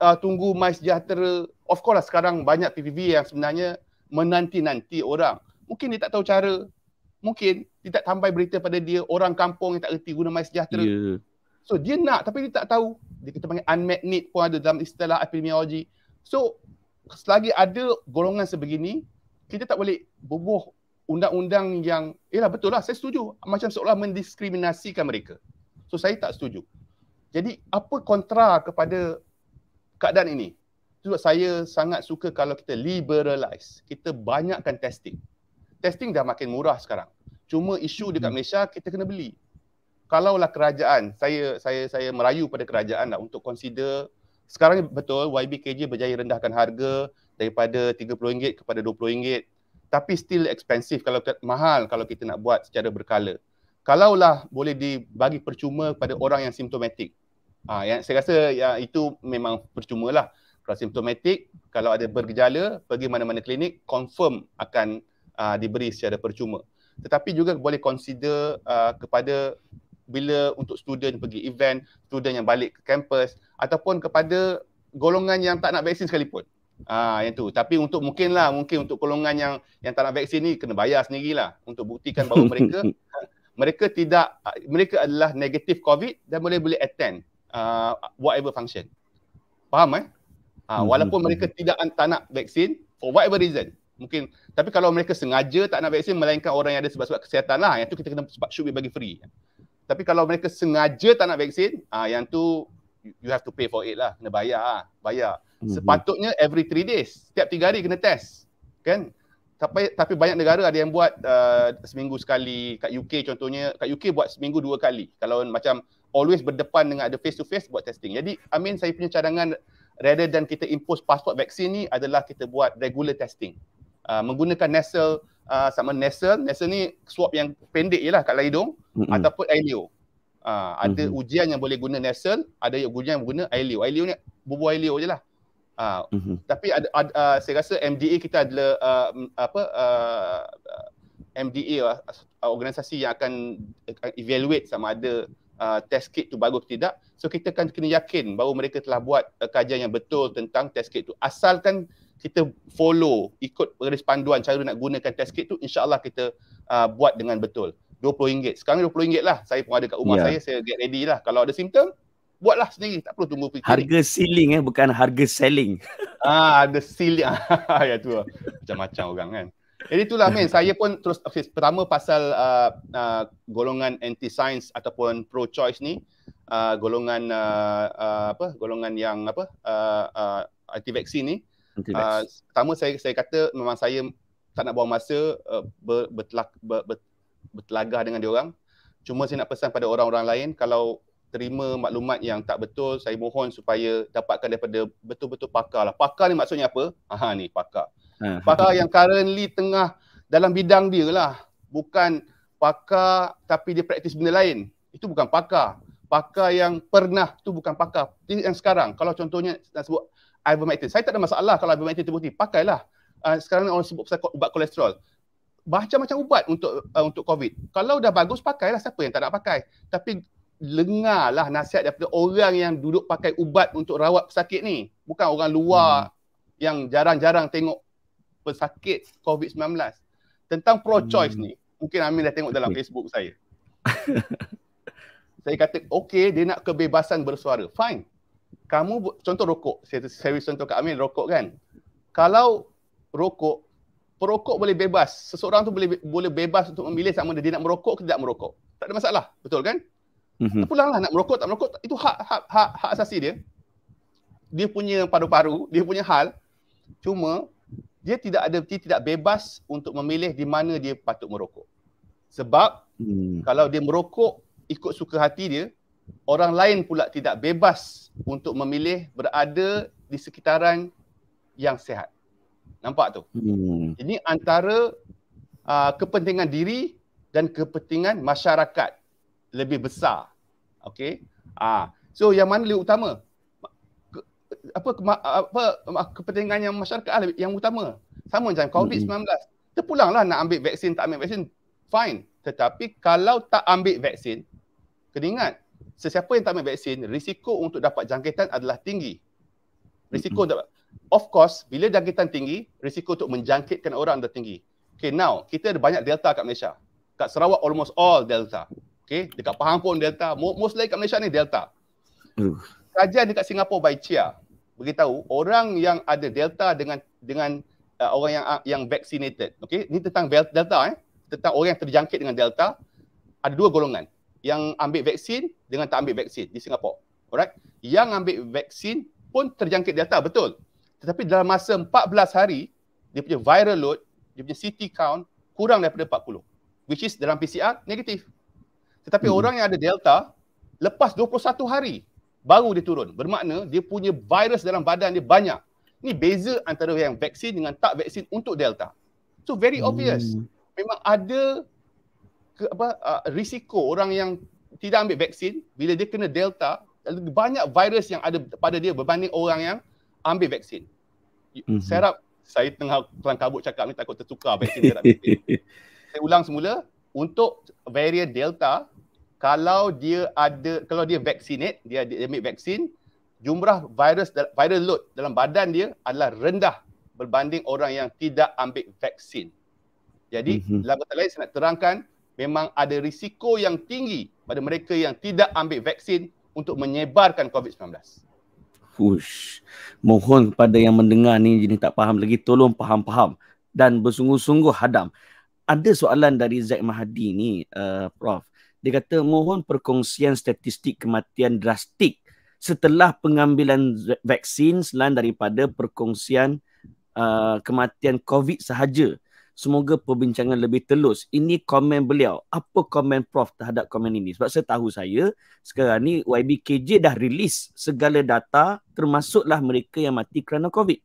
uh, tunggu My Sejahtera. Of course lah sekarang banyak PPV yang sebenarnya menanti-nanti orang. Mungkin dia tak tahu cara. Mungkin dia tak sampai berita pada dia orang kampung yang tak reti guna My Sejahtera. Yeah. So dia nak tapi dia tak tahu. Dia kata panggil unmet need pun ada dalam istilah epidemiologi. So selagi ada golongan sebegini, kita tak boleh boboh undang-undang yang yalah betul lah saya setuju macam seolah mendiskriminasikan mereka. So saya tak setuju. Jadi apa kontra kepada keadaan ini. Sebab saya sangat suka kalau kita liberalize, kita banyakkan testing. Testing dah makin murah sekarang. Cuma isu dekat hmm. Malaysia kita kena beli. Kalaulah kerajaan, saya saya saya merayu pada kerajaan lah untuk consider sekarang betul YBKJ berjaya rendahkan harga daripada RM30 kepada RM20 tapi still expensive kalau mahal kalau kita nak buat secara berkala. Kalaulah boleh dibagi percuma kepada orang yang simptomatik ha, yang saya rasa ya, itu memang percuma lah. Kalau simptomatik, kalau ada bergejala, pergi mana-mana klinik, confirm akan uh, diberi secara percuma. Tetapi juga boleh consider uh, kepada bila untuk student pergi event, student yang balik ke kampus ataupun kepada golongan yang tak nak vaksin sekalipun. ha, yang tu. Tapi untuk mungkin lah, mungkin untuk golongan yang yang tak nak vaksin ni kena bayar lah untuk buktikan bahawa mereka [LAUGHS] ha, mereka tidak mereka adalah negatif covid dan boleh boleh attend uh, whatever function. Faham eh? Uh, walaupun hmm, mereka hmm. tidak tak nak vaksin for whatever reason. Mungkin tapi kalau mereka sengaja tak nak vaksin melainkan orang yang ada sebab-sebab kesihatan lah. Yang tu kita kena sebab should be bagi free. Tapi kalau mereka sengaja tak nak vaksin, uh, yang tu you have to pay for it lah. Kena bayar lah. Bayar. Hmm. Sepatutnya every three days. Setiap tiga hari kena test. Kan? Tapi, tapi banyak negara ada yang buat uh, seminggu sekali. Kat UK contohnya, kat UK buat seminggu dua kali. Kalau macam always berdepan dengan ada face to face buat testing. Jadi I mean saya punya cadangan rather than kita impose passport vaksin ni adalah kita buat regular testing. Uh, menggunakan nasal uh, sama nasal, nasal ni swab yang pendek je lah kat lah hidung mm-hmm. ataupun ILO. Uh, ah, ada mm-hmm. ujian yang boleh guna nasal, ada ujian yang guna ILO. ILO ni bubur ILO je lah. Uh, mm-hmm. Tapi ada, ada uh, saya rasa MDA kita adalah uh, apa uh, MDA lah, organisasi yang akan evaluate sama ada uh, test kit tu bagus tidak. So kita kan kena yakin bahawa mereka telah buat uh, kajian yang betul tentang test kit tu. Asalkan kita follow ikut garis panduan cara nak gunakan test kit tu insyaallah kita uh, buat dengan betul. RM20. Sekarang RM20 lah. Saya pun ada kat rumah yeah. saya, saya get ready lah. Kalau ada simptom, buatlah sendiri. Tak perlu tunggu pergi. Harga ceiling eh, bukan harga selling. Ah, ada ceiling. [LAUGHS] ya tu. Lah. Macam-macam orang kan. Jadi itulah men [LAUGHS] saya pun terus okay, pertama pasal uh, uh, golongan anti science ataupun pro choice ni uh, golongan uh, uh, apa golongan yang apa uh, uh, anti vaksin ni uh, pertama saya saya kata memang saya tak nak buang masa uh, ber, bertelak, ber, ber, bertelagah dengan dia orang cuma saya nak pesan pada orang-orang lain kalau terima maklumat yang tak betul saya mohon supaya dapatkan daripada betul-betul pakarlah pakar ni maksudnya apa ha ni pakar Ha, ha, pakar ha. yang currently tengah dalam bidang dia lah bukan pakar tapi dia praktis benda lain itu bukan pakar pakar yang pernah tu bukan pakar ini yang sekarang kalau contohnya nak sebut ivermectin saya tak ada masalah kalau ivermectin terbukti pakailah uh, ah, sekarang orang sebut pasal ubat kolesterol macam-macam ubat untuk uh, untuk covid kalau dah bagus pakailah siapa yang tak nak pakai tapi lengarlah nasihat daripada orang yang duduk pakai ubat untuk rawat pesakit ni bukan orang luar hmm. yang jarang-jarang tengok pesakit COVID-19 tentang pro-choice hmm. ni. Mungkin Amin dah tengok dalam Facebook saya. [LAUGHS] saya kata, okey, dia nak kebebasan bersuara. Fine. Kamu, contoh rokok. Saya, saya contoh kat Amin, rokok kan. Kalau rokok, perokok boleh bebas. Seseorang tu boleh boleh bebas untuk memilih sama ada dia nak merokok ke tidak merokok. Tak ada masalah. Betul kan? Mm-hmm. Pulanglah nak merokok, tak merokok. Itu hak, hak, hak, hak asasi dia. Dia punya paru-paru, dia punya hal. Cuma dia tidak ada dia tidak bebas untuk memilih di mana dia patut merokok. Sebab hmm. kalau dia merokok ikut suka hati dia, orang lain pula tidak bebas untuk memilih berada di sekitaran yang sehat. Nampak tu? Hmm. Ini antara uh, kepentingan diri dan kepentingan masyarakat lebih besar. Okay? Uh, ah, so yang mana lebih utama? apa ma, apa ma, kepentingan yang masyarakat lah yang utama. Sama macam COVID-19. Mm-hmm. Terpulanglah nak ambil vaksin tak ambil vaksin fine. Tetapi kalau tak ambil vaksin kena ingat sesiapa yang tak ambil vaksin risiko untuk dapat jangkitan adalah tinggi. Risiko mm-hmm. untuk of course bila jangkitan tinggi risiko untuk menjangkitkan orang adalah tinggi. Okay now kita ada banyak delta kat Malaysia. Kat Sarawak almost all delta. Okay dekat Pahang pun delta. Mostly kat Malaysia ni delta. Kajian dekat Singapura by Chia beritahu orang yang ada delta dengan dengan uh, orang yang uh, yang vaccinated okey ni tentang delta eh tentang orang yang terjangkit dengan delta ada dua golongan yang ambil vaksin dengan tak ambil vaksin di Singapura alright yang ambil vaksin pun terjangkit delta betul tetapi dalam masa 14 hari dia punya viral load dia punya CT count kurang daripada 40 which is dalam PCR negatif tetapi hmm. orang yang ada delta lepas 21 hari baru dia turun. Bermakna dia punya virus dalam badan dia banyak. Ini beza antara yang vaksin dengan tak vaksin untuk Delta. So very obvious. Hmm. Memang ada ke, apa uh, risiko orang yang tidak ambil vaksin bila dia kena Delta banyak virus yang ada pada dia berbanding orang yang ambil vaksin. Mm-hmm. Saya harap saya tengah kelang kabut cakap ni takut tertukar vaksin [LAUGHS] saya ulang semula untuk varian Delta kalau dia ada kalau dia vaksinat, dia, dia ambil vaksin jumlah virus viral load dalam badan dia adalah rendah berbanding orang yang tidak ambil vaksin. Jadi mm-hmm. dalam kata lain saya nak terangkan memang ada risiko yang tinggi pada mereka yang tidak ambil vaksin untuk menyebarkan COVID-19. Hush. Mohon kepada yang mendengar ni jenis tak faham lagi tolong faham-faham dan bersungguh-sungguh hadam. Ada soalan dari Zaid Mahadi ni uh, Prof. Dia kata mohon perkongsian statistik kematian drastik setelah pengambilan vaksin selain daripada perkongsian uh, kematian COVID sahaja. Semoga perbincangan lebih telus. Ini komen beliau. Apa komen Prof terhadap komen ini? Sebab saya tahu saya, sekarang ni YBKJ dah rilis segala data termasuklah mereka yang mati kerana COVID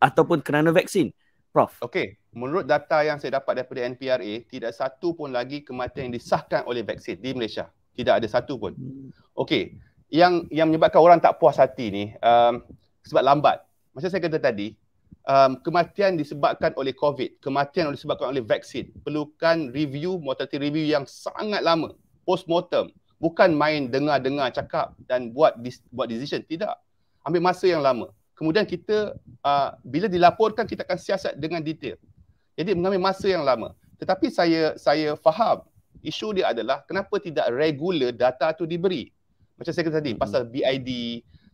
ataupun kerana vaksin. Prof. Okey, menurut data yang saya dapat daripada NPRA, tidak satu pun lagi kematian yang disahkan oleh vaksin di Malaysia. Tidak ada satu pun. Hmm. Okey, yang yang menyebabkan orang tak puas hati ni um, sebab lambat. Macam saya kata tadi, um, kematian disebabkan oleh COVID, kematian disebabkan oleh vaksin, perlukan review, mortality review yang sangat lama, post-mortem. Bukan main dengar-dengar cakap dan buat buat decision. Tidak. Ambil masa yang lama kemudian kita uh, bila dilaporkan kita akan siasat dengan detail. Jadi mengambil masa yang lama. Tetapi saya saya faham isu dia adalah kenapa tidak regular data tu diberi. Macam saya kata tadi hmm pasal BID.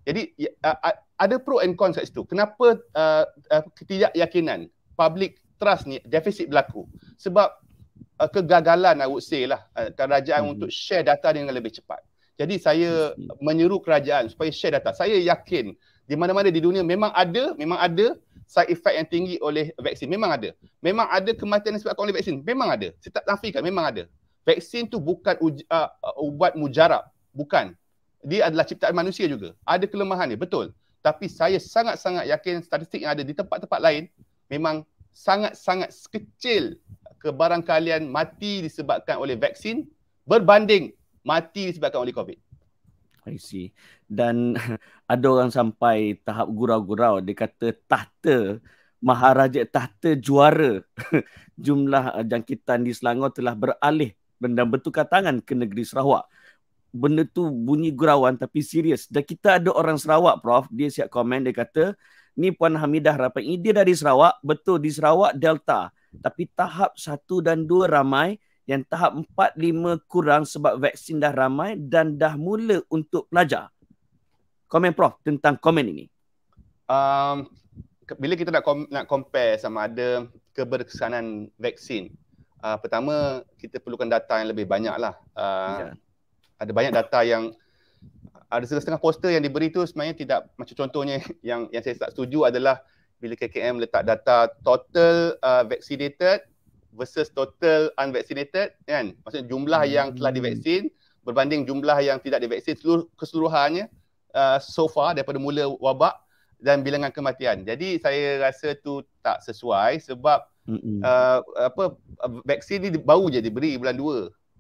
Jadi uh, ada pro and cons kat situ. Kenapa uh, uh, ketidakyakinan public trust ni defisit berlaku? Sebab uh, kegagalan I would say lah uh, kerajaan hmm untuk share data dengan lebih cepat. Jadi saya menyeru kerajaan supaya share data. Saya yakin di mana-mana di dunia memang ada, memang ada side effect yang tinggi oleh vaksin. Memang ada. Memang ada kematian yang sebabkan oleh vaksin. Memang ada. Saya tak nafikan. Memang ada. Vaksin tu bukan uj- uh, uh, ubat mujarab. Bukan. Dia adalah ciptaan manusia juga. Ada kelemahan dia. Betul. Tapi saya sangat-sangat yakin statistik yang ada di tempat-tempat lain memang sangat-sangat sekecil kebarangkalian mati disebabkan oleh vaksin berbanding mati disebabkan oleh COVID. I see. Dan [LAUGHS] ada orang sampai tahap gurau-gurau dia kata tahta maharaja tahta juara [LAUGHS] jumlah eh, jangkitan di Selangor telah beralih benda bertukar tangan ke negeri Sarawak benda tu bunyi gurauan tapi serius dan kita ada orang Sarawak prof dia siap komen dia kata ni puan Hamidah rapat ini dia dari Sarawak betul di Sarawak Delta tapi tahap 1 dan 2 ramai yang tahap 4 5 kurang sebab vaksin dah ramai dan dah mula untuk pelajar komen Prof tentang komen ini? Um, bila kita nak, kom- nak compare sama ada keberkesanan vaksin, uh, pertama kita perlukan data yang lebih banyak lah. Uh, yeah. Ada banyak data yang ada setengah poster yang diberi tu sebenarnya tidak macam contohnya yang yang saya tak setuju adalah bila KKM letak data total uh, vaccinated versus total unvaccinated kan maksudnya jumlah yang telah divaksin hmm. berbanding jumlah yang tidak divaksin seluruh keseluruhannya uh, so far daripada mula wabak dan bilangan kematian. Jadi saya rasa tu tak sesuai sebab uh, apa vaksin ni baru je diberi bulan 2.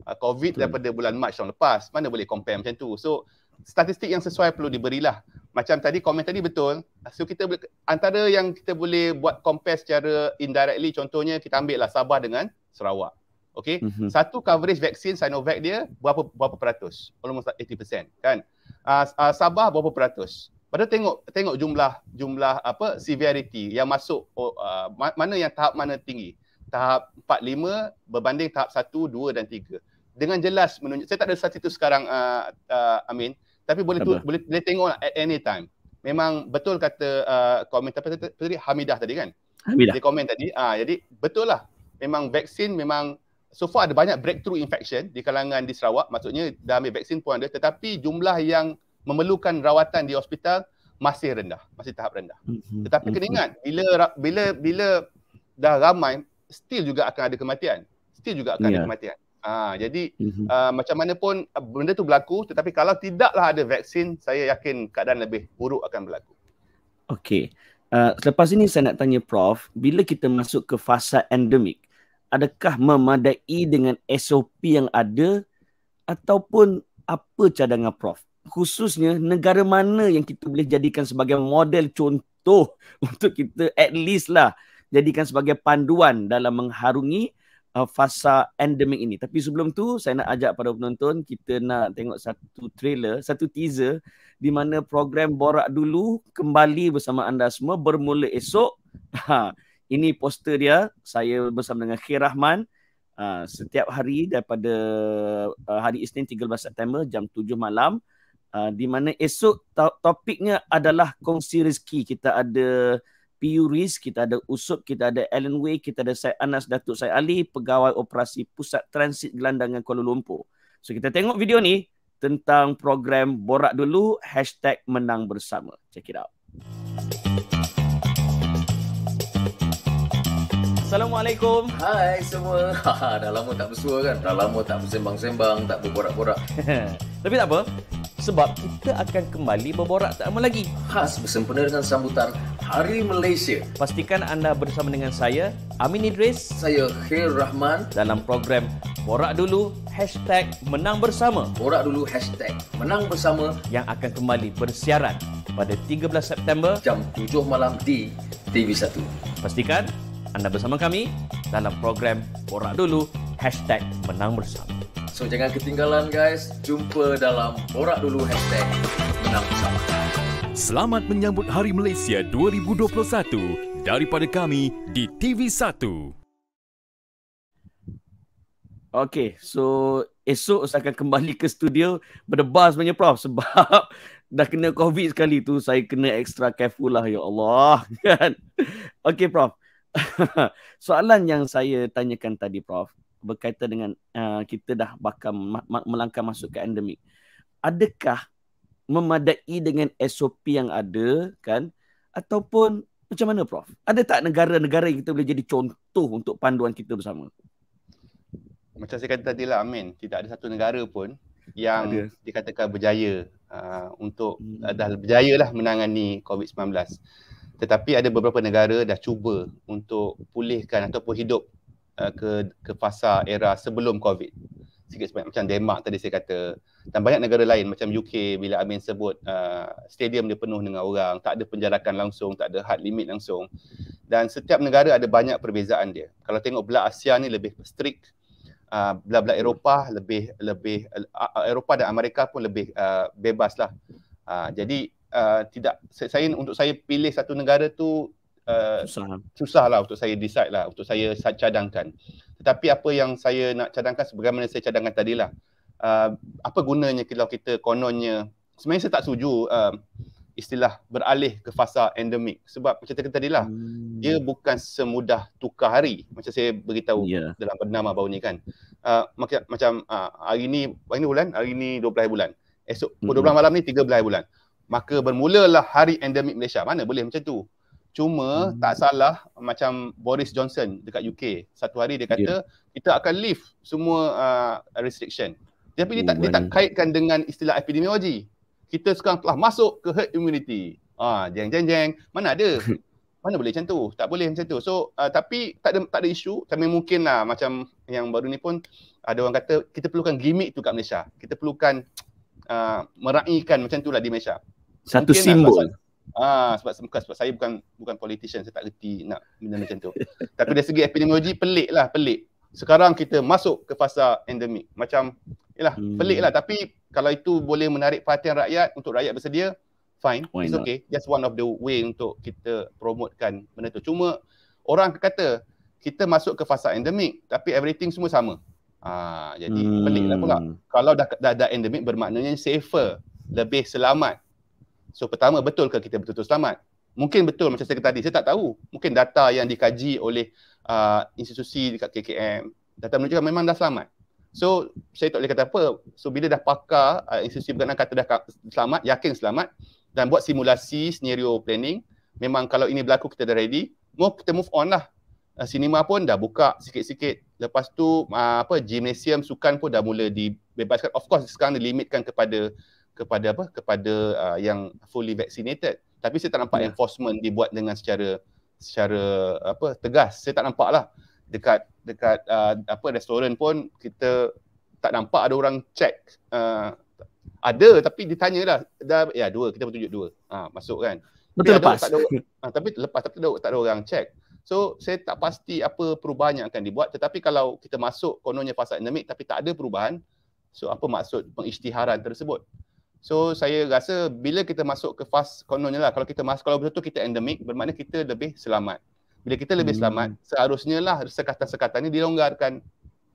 Uh, COVID Betul. daripada bulan Mac tahun lepas. Mana boleh compare macam tu. So statistik yang sesuai perlu diberilah. Macam tadi komen tadi betul. So kita antara yang kita boleh buat compare secara indirectly contohnya kita ambil lah Sabah dengan Sarawak. Okay. Mm-hmm. Satu coverage vaksin Sinovac dia berapa berapa peratus? Almost 80% kan? uh, uh, Sabah berapa peratus. Padahal tengok tengok jumlah jumlah apa severity yang masuk uh, mana yang tahap mana tinggi. Tahap 4 5 berbanding tahap 1 2 dan 3. Dengan jelas menunjuk saya tak ada statistik itu sekarang uh, uh, Amin tapi boleh tu, boleh boleh tengok at any time. Memang betul kata uh, komen tadi Hamidah tadi kan? Hamidah. Dia komen tadi ah uh, jadi betul lah. Memang vaksin memang so far ada banyak breakthrough infection di kalangan di Sarawak maksudnya dah ambil vaksin pun ada tetapi jumlah yang memerlukan rawatan di hospital masih rendah masih tahap rendah mhm. tetapi kena mhm. ingat bila bila bila dah ramai still juga akan ada kematian still juga akan yeah. ada ya. kematian ha, jadi mm-hmm. uh, macam mana pun uh, benda tu berlaku tetapi kalau tidaklah ada vaksin saya yakin keadaan lebih buruk akan berlaku okey uh, selepas ini saya nak tanya prof bila kita masuk ke fasa endemik adakah memadai dengan SOP yang ada ataupun apa cadangan Prof? Khususnya negara mana yang kita boleh jadikan sebagai model contoh [LAUGHS] untuk kita at least lah jadikan sebagai panduan dalam mengharungi uh, fasa endemik ini. Tapi sebelum tu saya nak ajak para penonton kita nak tengok satu trailer, satu teaser di mana program Borak Dulu kembali bersama anda semua bermula esok. [LAUGHS] Ha. Ini poster dia. Saya bersama dengan Khair Rahman. Uh, setiap hari daripada uh, hari Isnin 13 September jam 7 malam. Uh, di mana esok to- topiknya adalah kongsi rezeki. Kita ada PU Riz, kita ada Usup, kita ada Alan Way, kita ada Syed Anas, Datuk Syed Ali, Pegawai Operasi Pusat Transit Gelandangan Kuala Lumpur. So kita tengok video ni tentang program Borak Dulu, #menangbersama. Check it out. Assalamualaikum. Hai semua. [LAUGHS] dah lama tak bersua kan? Dah lama tak bersembang-sembang, tak berborak-borak. [LAUGHS] Tapi tak apa. Sebab kita akan kembali berborak tak lama lagi. Khas bersempena dengan sambutan Hari Malaysia. Pastikan anda bersama dengan saya, Amin Idris. Saya Khair Rahman. Dalam program Borak Dulu, hashtag Menang Bersama. Borak Dulu, hashtag Menang Bersama. Yang akan kembali bersiaran pada 13 September. Jam 7 malam di TV1. Pastikan anda bersama kami dalam program Borak Dulu Hashtag Menang Bersama. So jangan ketinggalan guys. Jumpa dalam Borak Dulu Hashtag Menang Bersama. Selamat menyambut Hari Malaysia 2021 daripada kami di TV1. Okay, so esok saya akan kembali ke studio berdebar sebenarnya Prof sebab [LAUGHS] dah kena COVID sekali tu saya kena extra careful lah ya Allah [LAUGHS] kan? okay Prof, [LAUGHS] soalan yang saya tanyakan tadi prof berkaitan dengan uh, kita dah bakal ma- ma- melangkah masuk ke endemik adakah memadai dengan SOP yang ada kan ataupun macam mana prof ada tak negara-negara yang kita boleh jadi contoh untuk panduan kita bersama macam saya kata tadi lah amin tidak ada satu negara pun yang ada. dikatakan berjaya uh, untuk hmm. dah berjaya lah menangani covid-19 tetapi ada beberapa negara dah cuba untuk pulihkan ataupun hidup uh, ke ke fasa era sebelum covid sikit sebanyak macam Denmark tadi saya kata dan banyak negara lain macam UK bila Amin sebut uh, stadium dia penuh dengan orang tak ada penjarakan langsung tak ada hard limit langsung dan setiap negara ada banyak perbezaan dia kalau tengok belah Asia ni lebih strict uh, belah-belah Eropah lebih lebih uh, Eropah dan Amerika pun lebih uh, bebas lah uh, jadi uh, tidak saya, saya untuk saya pilih satu negara tu uh, susah lah untuk saya decide lah untuk saya cadangkan. Tetapi apa yang saya nak cadangkan sebagaimana saya cadangkan tadilah. Uh, apa gunanya kalau kita kononnya sebenarnya saya tak setuju uh, istilah beralih ke fasa endemik sebab macam cakap tadilah hmm. dia bukan semudah tukar hari macam saya beritahu yeah. dalam bernama baru ni kan uh, macam uh, hari ni hari ni bulan hari ni 12 bulan esok hmm. 12 malam ni 13 bulan maka bermulalah hari endemik Malaysia. Mana boleh macam tu? Cuma hmm. tak salah macam Boris Johnson dekat UK. Satu hari dia kata yeah. kita akan lift semua uh, restriction. Tapi oh, dia tak dia tak kaitkan dengan istilah epidemiologi. Kita sekarang telah masuk ke herd immunity. Ah, jeng jeng jeng. Mana ada? [LAUGHS] Mana boleh macam tu? Tak boleh macam tu. So, uh, tapi tak ada tak ada isu. Tapi mungkin lah macam yang baru ni pun ada orang kata kita perlukan gimmick tu kat Malaysia. Kita perlukan uh, meraihkan macam tu lah di Malaysia satu Mungkin lah, simbol. Ah sebab bukan, sebab saya bukan bukan politician saya tak reti nak benda macam tu. [LAUGHS] Tapi dari segi epidemiologi pelik lah pelik. Sekarang kita masuk ke fasa endemik. Macam yalah hmm. pelik lah tapi kalau itu boleh menarik perhatian rakyat untuk rakyat bersedia fine Why it's not? okay just one of the way untuk kita promotekan benda tu. Cuma orang kata kita masuk ke fasa endemik tapi everything semua sama. Ah, jadi hmm. pelik lah pula. Kalau dah, dah, dah endemik bermaknanya safer, lebih selamat So pertama betul ke kita betul-betul selamat? Mungkin betul macam saya kata tadi, saya tak tahu. Mungkin data yang dikaji oleh uh, institusi dekat KKM, data menunjukkan memang dah selamat. So saya tak boleh kata apa. So bila dah pakar, uh, institusi berkenaan kata dah selamat, yakin selamat dan buat simulasi, scenario planning, memang kalau ini berlaku kita dah ready, mau kita move on lah. Sinema uh, pun dah buka sikit-sikit. Lepas tu uh, apa gymnasium sukan pun dah mula dibebaskan. Of course sekarang dilimitkan kepada kepada apa kepada uh, yang fully vaccinated tapi saya tak nampak yeah. enforcement dibuat dengan secara secara apa tegas saya tak nampak lah dekat dekat uh, apa restoran pun kita tak nampak ada orang check uh, ada tapi ditanya dah dah ya dua kita tunjuk dua ha, masuk kan betul tapi lepas ada, ada, ha, tapi lepas tapi tak ada, orang check so saya tak pasti apa perubahan yang akan dibuat tetapi kalau kita masuk kononnya pasal endemik tapi tak ada perubahan so apa maksud pengisytiharan tersebut So saya rasa bila kita masuk ke fast kononnya lah kalau kita masuk kalau betul kita endemic bermakna kita lebih selamat. Bila kita lebih hmm. selamat seharusnya lah sekatan-sekatan ni dilonggarkan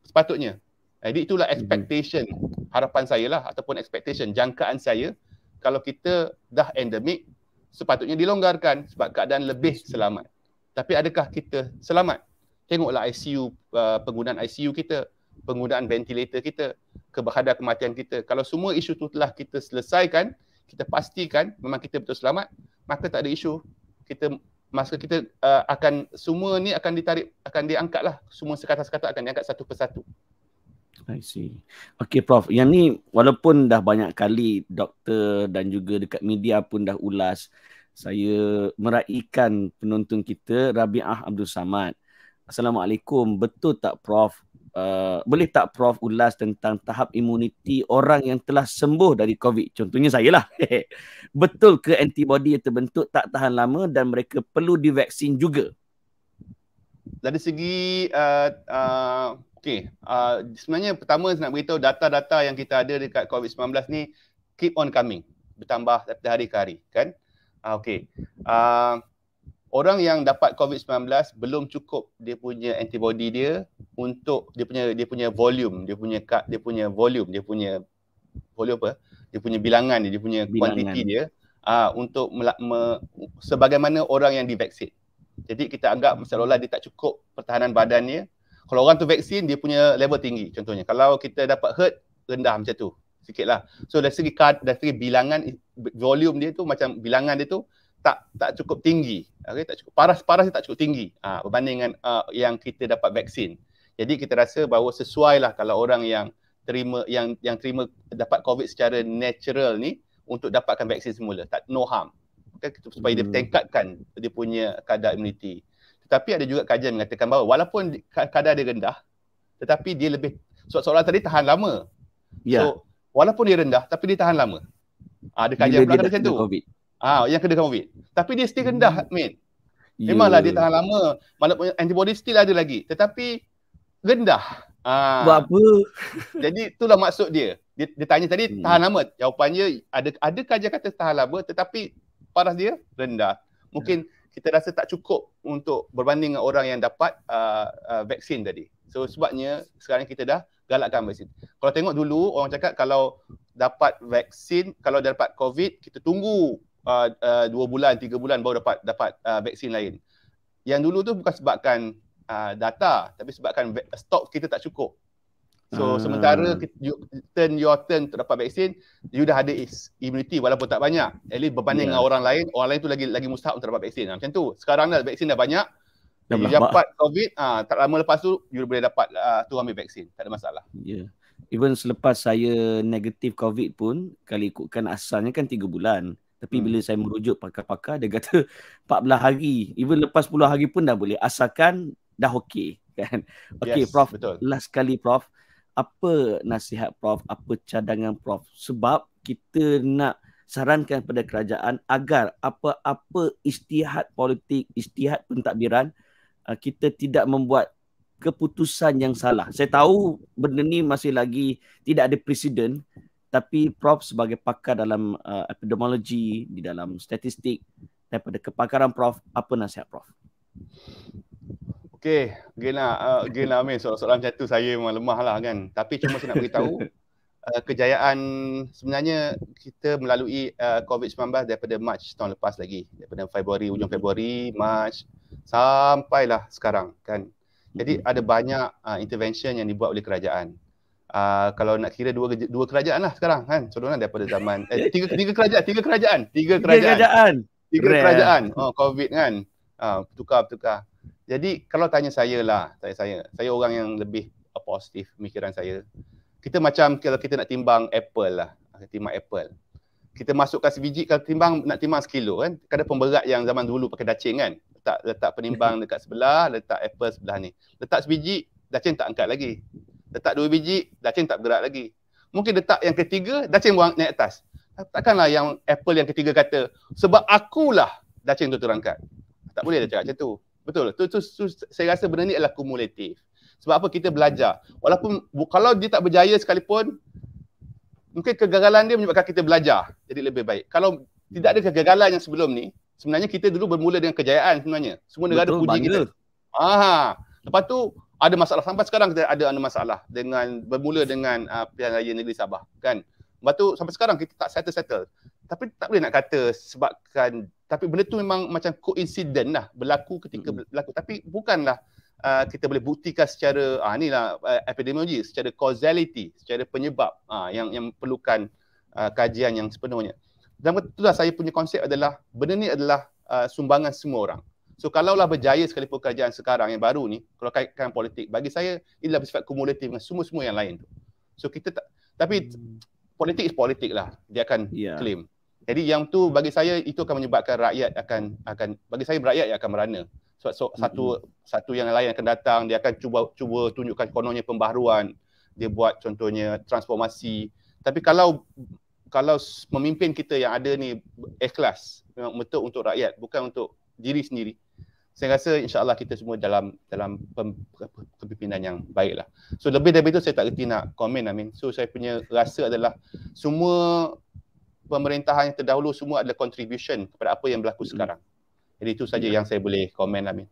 sepatutnya. Jadi eh, itulah hmm. expectation harapan saya lah ataupun expectation jangkaan saya kalau kita dah endemic sepatutnya dilonggarkan sebab keadaan lebih hmm. selamat. Tapi adakah kita selamat? Tengoklah ICU uh, penggunaan ICU kita penggunaan ventilator kita kehadap kematian kita kalau semua isu tu telah kita selesaikan kita pastikan memang kita betul selamat maka tak ada isu kita masa kita uh, akan semua ni akan ditarik akan diangkat lah semua sekata-sekata akan diangkat satu persatu I see. Okay Prof, yang ni walaupun dah banyak kali doktor dan juga dekat media pun dah ulas saya meraihkan penonton kita Rabi'ah Abdul Samad. Assalamualaikum. Betul tak Prof uh, boleh tak prof ulas tentang tahap imuniti orang yang telah sembuh dari covid contohnya saya lah [LAUGHS] betul ke antibody yang terbentuk tak tahan lama dan mereka perlu divaksin juga dari segi uh, uh, okey uh, sebenarnya pertama saya nak beritahu data-data yang kita ada dekat covid-19 ni keep on coming bertambah dari hari ke hari kan uh, ah, okey uh, ah, orang yang dapat COVID-19 belum cukup dia punya antibody dia untuk dia punya dia punya volume, dia punya kad, dia punya volume, dia punya volume apa? Dia punya bilangan dia, dia punya kuantiti dia uh, untuk me, me, sebagaimana orang yang divaksin. Jadi kita anggap seolah-olah dia tak cukup pertahanan badannya. Kalau orang tu vaksin, dia punya level tinggi contohnya. Kalau kita dapat herd, rendah macam tu. Sikitlah. So dari segi, kad, dari segi bilangan, volume dia tu macam bilangan dia tu tak tak cukup tinggi okey tak cukup paras-paras dia tak cukup tinggi uh, berbanding dengan uh, yang kita dapat vaksin jadi kita rasa bahawa sesuai lah kalau orang yang terima yang yang terima dapat covid secara natural ni untuk dapatkan vaksin semula tak no harm okay? supaya hmm. dia tingkatkan dia punya kadar immunity tetapi ada juga kajian mengatakan bahawa walaupun kadar dia rendah tetapi dia lebih sebab soalan tadi tahan lama ya yeah. so walaupun dia rendah tapi dia tahan lama ha, ada kajian pula macam tu Ah, ha, yang kena COVID. Tapi dia still rendah, hmm. mate. Ya. Memanglah dia tahan lama. Malah antibody still ada lagi. Tetapi rendah. Ah. Buat apa? [LAUGHS] Jadi itulah maksud dia. Dia, dia tanya tadi hmm. tahan lama. Jawapannya ada ada kajian kata tahan lama tetapi parah dia rendah. Mungkin hmm. kita rasa tak cukup untuk berbanding dengan orang yang dapat uh, uh, vaksin tadi. So sebabnya sekarang kita dah galakkan vaksin. Kalau tengok dulu orang cakap kalau dapat vaksin, kalau dapat COVID, kita tunggu uh, uh, 2 bulan 3 bulan baru dapat dapat uh, vaksin lain. Yang dulu tu bukan sebabkan uh, data tapi sebabkan stok kita tak cukup. So uh. sementara you, turn your turn untuk dapat vaksin you dah ada immunity walaupun tak banyak. At least berbanding yeah. dengan ya. orang lain, orang lain tu lagi lagi mustahak untuk dapat vaksin. Ha, macam tu. Sekarang dah vaksin dah banyak. Dah you dapat COVID uh, tak lama lepas tu you boleh dapat uh, tu ambil vaksin. Tak ada masalah. Yeah. Even selepas saya negatif COVID pun, kalau ikutkan asalnya kan 3 bulan. Tapi hmm. bila saya merujuk pakar-pakar, dia kata 14 [LAUGHS] hari. Even lepas 10 hari pun dah boleh. Asalkan dah okey. Kan? [LAUGHS] Okey, yes, Prof. Betul. Last kali, Prof. Apa nasihat Prof? Apa cadangan Prof? Sebab kita nak sarankan kepada kerajaan agar apa-apa istihad politik, istihad pentadbiran, uh, kita tidak membuat keputusan yang salah. Saya tahu benda ni masih lagi tidak ada presiden tapi prof sebagai pakar dalam uh, epidemiologi di dalam statistik daripada kepakaran prof apa nasihat prof Okey, again lah, uh, again lah Soalan-soalan macam tu saya memang lemah lah kan. Tapi cuma saya nak beritahu, [LAUGHS] uh, kejayaan sebenarnya kita melalui uh, COVID-19 daripada March tahun lepas lagi. Daripada Februari, hujung hmm. Februari, March, sampailah sekarang kan. Jadi hmm. ada banyak uh, intervention yang dibuat oleh kerajaan. Uh, kalau nak kira dua dua kerajaan lah sekarang kan contohnya daripada zaman eh, tiga tiga kerajaan tiga kerajaan tiga kerajaan tiga kerajaan, tiga kerajaan. oh covid kan uh, tukar tukar jadi kalau tanya saya lah saya saya saya orang yang lebih positif pemikiran saya kita macam kalau kita nak timbang apple lah timbang apple kita masukkan sebiji kalau timbang nak timbang sekilo kan kadang kan pemberat yang zaman dulu pakai dacing kan letak letak [LAUGHS] penimbang dekat sebelah letak apple sebelah ni letak sebiji dacing tak angkat lagi letak dua biji, dacing tak bergerak lagi. Mungkin letak yang ketiga, dacing buang naik atas. Takkanlah yang Apple yang ketiga kata, sebab akulah dacin tu terangkat. Tak boleh dia cakap macam tu. Betul. Tu, tu, tu, saya rasa benda ni adalah kumulatif. Sebab apa kita belajar. Walaupun kalau dia tak berjaya sekalipun, mungkin kegagalan dia menyebabkan kita belajar. Jadi lebih baik. Kalau tidak ada kegagalan yang sebelum ni, sebenarnya kita dulu bermula dengan kejayaan sebenarnya. Semua negara Betul, puji bangga. kita. Aha. Lepas tu, ada masalah sampai sekarang kita ada ada masalah dengan bermula dengan uh, pilihan raya negeri Sabah kan lepas tu sampai sekarang kita tak settle settle tapi tak boleh nak kata sebabkan tapi benda tu memang macam coincident lah berlaku ketika hmm. berlaku tapi bukanlah uh, kita boleh buktikan secara ah uh, inilah uh, eh, epidemiologi secara causality secara penyebab uh, yang yang perlukan uh, kajian yang sepenuhnya dan betul lah saya punya konsep adalah benda ni adalah uh, sumbangan semua orang So kalaulah berjaya sekalipun kerajaan sekarang yang baru ni, kalau kaitkan politik, bagi saya ia bersifat kumulatif dengan semua-semua yang lain tu. So kita tak, tapi hmm. politik is politik lah. Dia akan yeah. claim. Jadi yang tu bagi saya itu akan menyebabkan rakyat akan akan bagi saya rakyat yang akan merana. Sebab so, so, satu hmm. satu yang lain akan datang dia akan cuba cuba tunjukkan kononnya pembaharuan dia buat contohnya transformasi tapi kalau kalau memimpin kita yang ada ni ikhlas memang betul untuk rakyat bukan untuk diri sendiri saya rasa insyaAllah kita semua dalam dalam kepimpinan yang baik lah. So lebih daripada itu saya tak kerti nak komen Amin. So saya punya rasa adalah semua pemerintahan yang terdahulu semua adalah contribution kepada apa yang berlaku hmm sekarang. Jadi itu saja yeah. yang saya boleh komen Amin.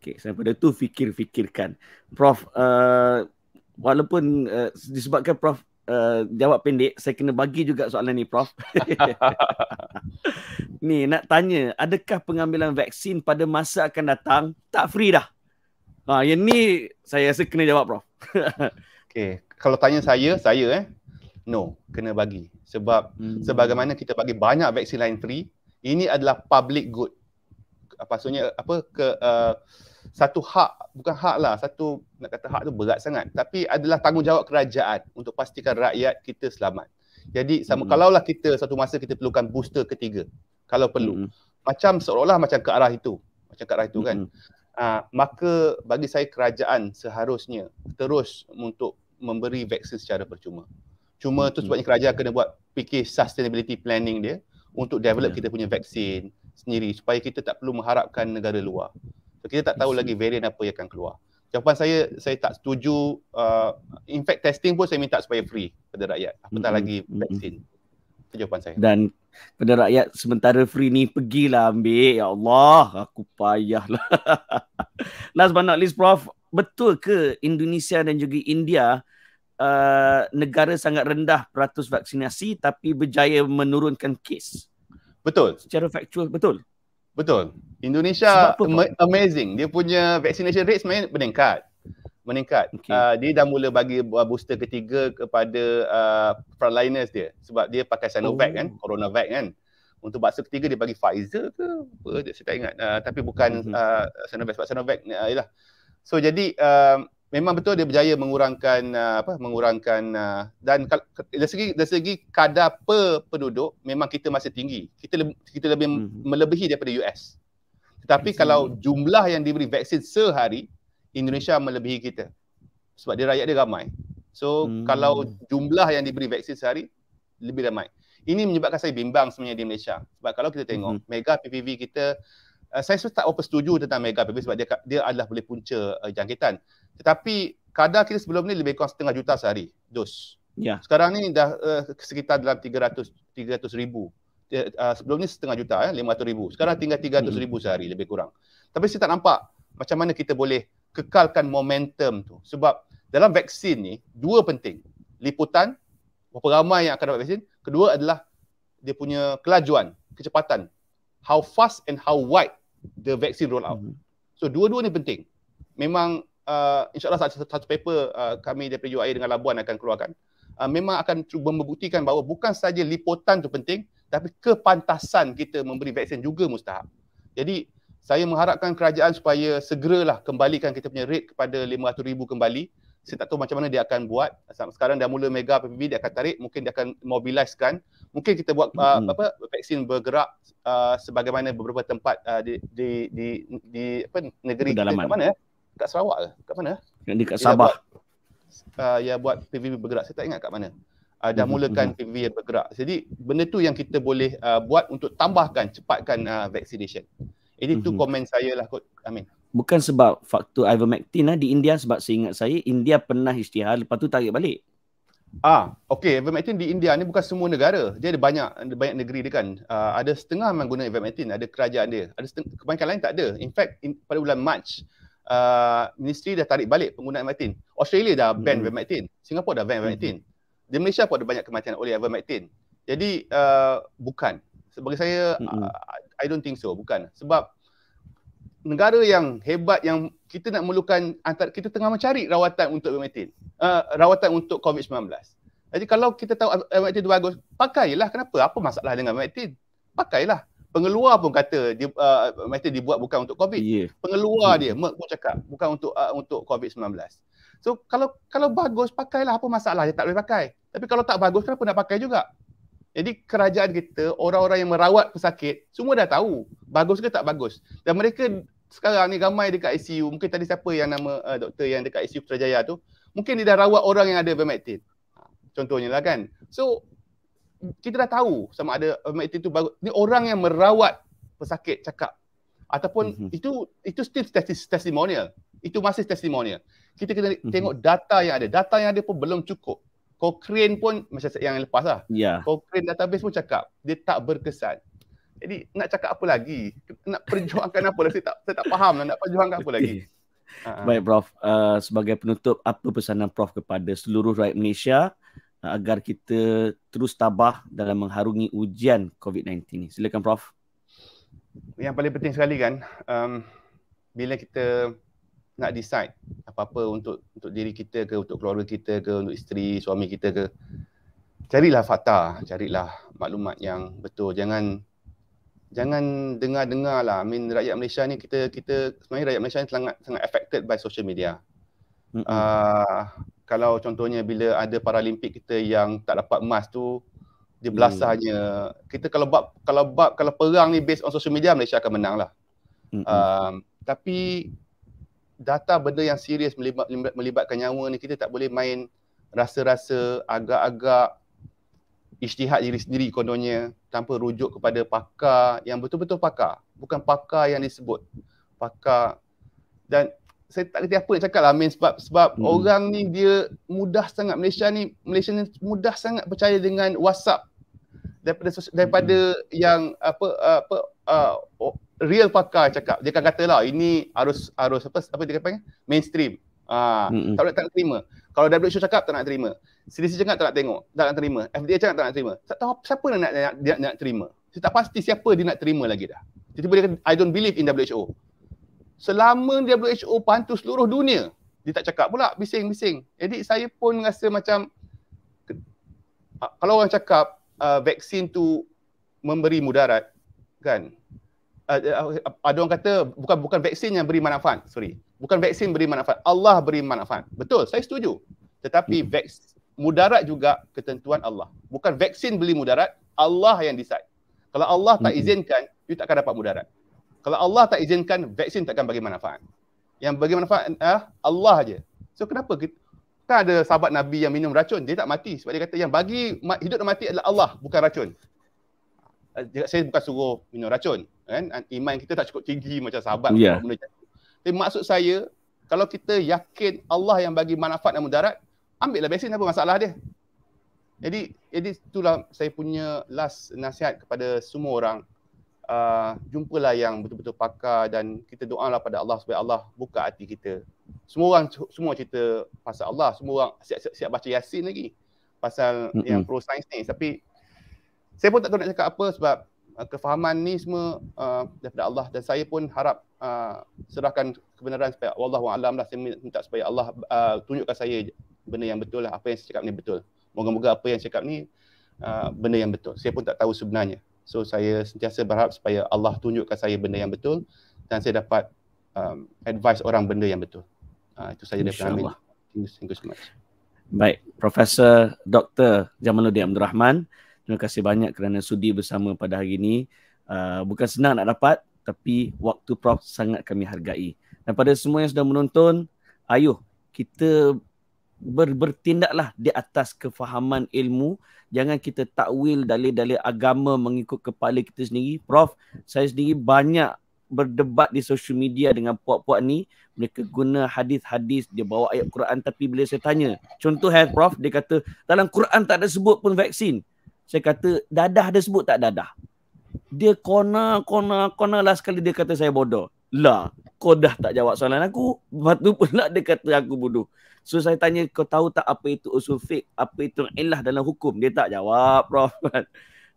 Okay, saya pada tu fikir-fikirkan. Prof, uh, walaupun uh, disebabkan Prof Eh, jawab pendek saya kena bagi juga soalan ni prof [LAUGHS] ni nak tanya adakah pengambilan vaksin pada masa akan datang tak free dah ha yang ni saya rasa kena jawab prof [LAUGHS] Okay, kalau tanya saya saya eh no kena bagi sebab hmm. sebagaimana kita bagi banyak vaksin lain free ini adalah public good apa maksudnya apa ke uh, satu hak bukan hak lah satu nak kata hak tu berat sangat tapi adalah tanggungjawab kerajaan untuk pastikan rakyat kita selamat. Jadi sama hmm. kalaulah kita satu masa kita perlukan booster ketiga kalau perlu. Hmm. Macam seolah-olah macam ke arah itu. Macam ke arah itu hmm. kan. Uh, maka bagi saya kerajaan seharusnya terus untuk memberi vaksin secara percuma. Cuma hmm. tu sebabnya kerajaan kena buat fikir sustainability planning dia untuk develop yeah. kita punya vaksin sendiri supaya kita tak perlu mengharapkan negara luar. kita tak tahu lagi varian apa yang akan keluar. Jawapan saya, saya tak setuju. Uh, in fact, testing pun saya minta supaya free kepada rakyat. Apatah mm-hmm. lagi vaksin. Itu jawapan saya. Dan kepada rakyat sementara free ni, pergilah ambil. Ya Allah, aku payahlah. [LAUGHS] Last but not least, Prof. Betul ke Indonesia dan juga India uh, negara sangat rendah peratus vaksinasi tapi berjaya menurunkan kes? Betul. Secara factual betul. Betul. Indonesia apa, amazing. Dia punya vaccination rate sebenarnya meningkat. Meningkat. Okay. Uh, ah, dia dah mula bagi booster ketiga kepada uh, frontliners dia sebab dia pakai Sinovac oh. kan, CoronaVac kan. Untuk baksa ketiga dia bagi Pfizer ke apa saya tak ingat. Uh, tapi bukan uh, Sinovac sebab Sinovac uh, ialah. So jadi uh, memang betul dia berjaya mengurangkan uh, apa mengurangkan uh, dan dari segi dari segi kadar per penduduk memang kita masih tinggi. Kita le- kita lebih mm-hmm. melebihi daripada US. Tetapi mm kalau jumlah yang diberi vaksin sehari Indonesia melebihi kita. Sebab dia rakyat dia ramai. So mm-hmm. kalau jumlah yang diberi vaksin sehari lebih ramai. Ini menyebabkan saya bimbang sebenarnya di Malaysia. Sebab kalau kita tengok mm-hmm. mega PPV kita uh, saya tak apa setuju tentang mega PPV sebab dia dia adalah boleh punca uh, jangkitan. Tetapi kadar kita sebelum ni lebih kurang setengah juta sehari dos. Ya. Yeah. Sekarang ni dah uh, sekitar dalam 300 300 ribu. Uh, sebelum ni setengah juta ya, eh, 500 ribu. Sekarang tinggal 300 ribu sehari lebih kurang. Tapi saya tak nampak macam mana kita boleh kekalkan momentum tu. Sebab dalam vaksin ni, dua penting. Liputan, berapa ramai yang akan dapat vaksin. Kedua adalah dia punya kelajuan, kecepatan. How fast and how wide the vaccine roll out. Mhm. So dua-dua ni penting. Memang uh, insyaAllah satu, satu paper uh, kami dari UIA dengan Labuan akan keluarkan uh, memang akan cuba membuktikan bahawa bukan saja liputan tu penting tapi kepantasan kita memberi vaksin juga mustahak. Jadi saya mengharapkan kerajaan supaya segeralah kembalikan kita punya rate kepada 500 ribu kembali. Saya tak tahu macam mana dia akan buat. Sekarang dah mula mega PPB, dia akan tarik. Mungkin dia akan mobilizekan. Mungkin kita buat uh, hmm. apa, vaksin bergerak uh, sebagaimana beberapa tempat uh, di, di, di, di, di apa, negeri kita. Mana, eh? kat Sarawak ke? Kat mana? Yang dekat Sabah. Ya buat, uh, buat PVB bergerak. Saya tak ingat kat mana. Uh, dah mhm, mulakan mhm. PV yang bergerak. Jadi benda tu yang kita boleh uh, buat untuk tambahkan, cepatkan uh, vaccination. Ini tu mhm. komen saya lah kot. Amin. Mean. Bukan sebab faktor ivermectin lah di India sebab seingat saya India pernah isytihar lepas tu tarik balik. Ah, okey, ivermectin di India ni bukan semua negara. Dia ada banyak ada banyak negeri dia kan. Uh, ada setengah memang guna ivermectin, ada kerajaan dia. Ada seteng- kebanyakan lain tak ada. In fact, in, pada bulan March uh, ministry dah tarik balik penggunaan vermectin. Australia dah ban hmm. vermectin, Singapura dah ban hmm. vermectin. Hmm. Di Malaysia pun ada banyak kematian oleh vermectin. Jadi uh, bukan sebagai saya hmm. uh, I don't think so, bukan. Sebab negara yang hebat yang kita nak memerlukan antara kita tengah mencari rawatan untuk vermectin. Uh, rawatan untuk COVID-19. Jadi kalau kita tahu vermectin tu bagus, pakailah kenapa? Apa masalah dengan vermectin? Pakailah pengeluar pun kata dia uh, mesti dibuat bukan untuk covid yeah. pengeluar yeah. Mm. dia Merck pun cakap bukan untuk uh, untuk covid-19 so kalau kalau bagus pakailah apa masalah dia tak boleh pakai tapi kalau tak bagus kenapa nak pakai juga jadi kerajaan kita orang-orang yang merawat pesakit semua dah tahu bagus ke tak bagus dan mereka sekarang ni ramai dekat ICU mungkin tadi siapa yang nama uh, doktor yang dekat ICU Putrajaya tu mungkin dia dah rawat orang yang ada vermectin contohnya lah kan so kita dah tahu sama ada ummatin tu bagus ni orang yang merawat pesakit cakap ataupun mm-hmm. itu itu still testimonial itu masih testimonial kita kena mm-hmm. tengok data yang ada data yang ada pun belum cukup Cochrane pun macam yang lepas lah yeah. Cochrane database pun cakap dia tak berkesan jadi nak cakap apa lagi nak perjuangkan apa lagi saya tak saya tak faham lah nak perjuangkan apa lagi [LAUGHS] Baik Prof, uh, sebagai penutup apa pesanan Prof kepada seluruh rakyat Malaysia agar kita terus tabah dalam mengharungi ujian COVID-19 ini? Silakan Prof. Yang paling penting sekali kan, um, bila kita nak decide apa-apa untuk untuk diri kita ke, untuk keluarga kita ke, untuk isteri, suami kita ke, carilah fakta, carilah maklumat yang betul. Jangan jangan dengar-dengar lah. I mean, rakyat Malaysia ni kita kita sebenarnya rakyat Malaysia ni sangat sangat affected by social media. Uh, kalau contohnya bila ada paralimpik kita yang tak dapat emas tu dia belasahnya hmm. kita kalau bab kalau bab kalau perang ni based on social media Malaysia akan menang lah. Hmm. Um, tapi data benda yang serius melibat, melibatkan nyawa ni kita tak boleh main rasa-rasa agak-agak isytihad diri sendiri kononnya tanpa rujuk kepada pakar yang betul-betul pakar bukan pakar yang disebut pakar dan saya tak kerti apa nak cakap lah main sebab sebab hmm. orang ni dia mudah sangat Malaysia ni Malaysia ni mudah sangat percaya dengan WhatsApp daripada daripada hmm. yang apa apa uh, real pakar cakap dia akan katalah ini arus arus apa apa dia panggil mainstream ah hmm. tak nak terima kalau dia WHO e cakap tak nak terima CDC cakap tak nak tengok tak nak terima FDA cakap tak nak terima tak tahu siapa nak nak, nak, nak, nak terima saya tak pasti siapa dia nak terima lagi dah tiba-tiba dia kata, I don't believe in WHO selama WHO pantu seluruh dunia dia tak cakap pula bising-bising jadi saya pun rasa macam kalau orang cakap uh, vaksin tu memberi mudarat kan uh, uh, uh, ada orang kata bukan bukan vaksin yang beri manfaat sorry bukan vaksin beri manfaat Allah beri manfaat betul saya setuju tetapi hmm. vaksin mudarat juga ketentuan Allah bukan vaksin beri mudarat Allah yang decide kalau Allah tak hmm. izinkan hmm. you takkan dapat mudarat kalau Allah tak izinkan, vaksin takkan bagi manfaat. Yang bagi manfaat adalah Allah aja. So kenapa kita Kan ada sahabat Nabi yang minum racun, dia tak mati. Sebab dia kata yang bagi hidup dan mati adalah Allah, bukan racun. Eh, saya bukan suruh minum racun. Kan? Ah, iman kita tak cukup tinggi macam sahabat. Yeah. Ya. Tapi maksud saya, kalau kita yakin Allah yang bagi manfaat dan mudarat, ambil lah vaksin apa masalah dia. Jadi, jadi itulah saya punya last nasihat kepada semua orang. Uh, jumpalah yang betul-betul pakar dan kita doa lah pada Allah supaya Allah buka hati kita. Semua orang semua cerita pasal Allah, semua orang siap siap, siap baca Yasin lagi pasal mm-hmm. yang pro science ni tapi saya pun tak tahu nak cakap apa sebab uh, kefahaman ni semua uh, daripada Allah dan saya pun harap uh, serahkan kebenaran supaya wallahu alam lah saya minta supaya Allah uh, tunjukkan saya benda yang betul lah apa yang saya cakap ni betul. Moga-moga apa yang saya cakap ni uh, benda yang betul. Saya pun tak tahu sebenarnya. So saya sentiasa berharap supaya Allah tunjukkan saya benda yang betul dan saya dapat um, advice orang benda yang betul. Uh, itu saja daripada kami. Thank you, thank you so much. Baik, Profesor Dr. Jamaluddin Abdul Rahman, terima kasih banyak kerana sudi bersama pada hari ini. Uh, bukan senang nak dapat tapi waktu Prof sangat kami hargai. Dan pada semua yang sudah menonton, ayuh kita ber, bertindaklah di atas kefahaman ilmu jangan kita takwil dalil-dalil agama mengikut kepala kita sendiri. Prof, saya sendiri banyak berdebat di social media dengan puak-puak ni. Mereka guna hadis-hadis, dia bawa ayat Quran tapi bila saya tanya, contoh eh Prof, dia kata dalam Quran tak ada sebut pun vaksin. Saya kata dadah ada sebut tak dadah. Dia kona kona kona lah sekali dia kata saya bodoh. Lah, kau dah tak jawab soalan aku. Lepas tu pula dia kata aku bodoh. So saya tanya kau tahu tak apa itu usul fiqh, apa itu ilah dalam hukum? Dia tak jawab, Prof. [LAUGHS]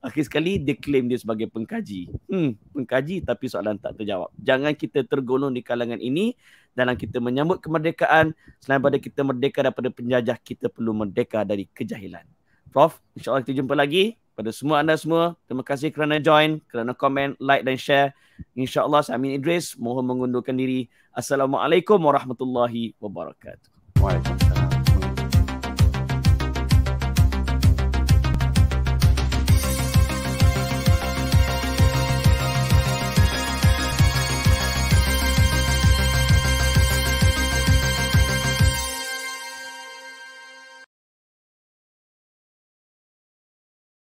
Akhir sekali dia claim dia sebagai pengkaji. Hmm, pengkaji tapi soalan tak terjawab. Jangan kita tergolong di kalangan ini dalam kita menyambut kemerdekaan selain pada kita merdeka daripada penjajah, kita perlu merdeka dari kejahilan. Prof, insyaAllah kita jumpa lagi. Pada semua anda semua, terima kasih kerana join, kerana komen, like dan share. InsyaAllah saya Amin Idris, mohon mengundurkan diri. Assalamualaikum warahmatullahi wabarakatuh. Why?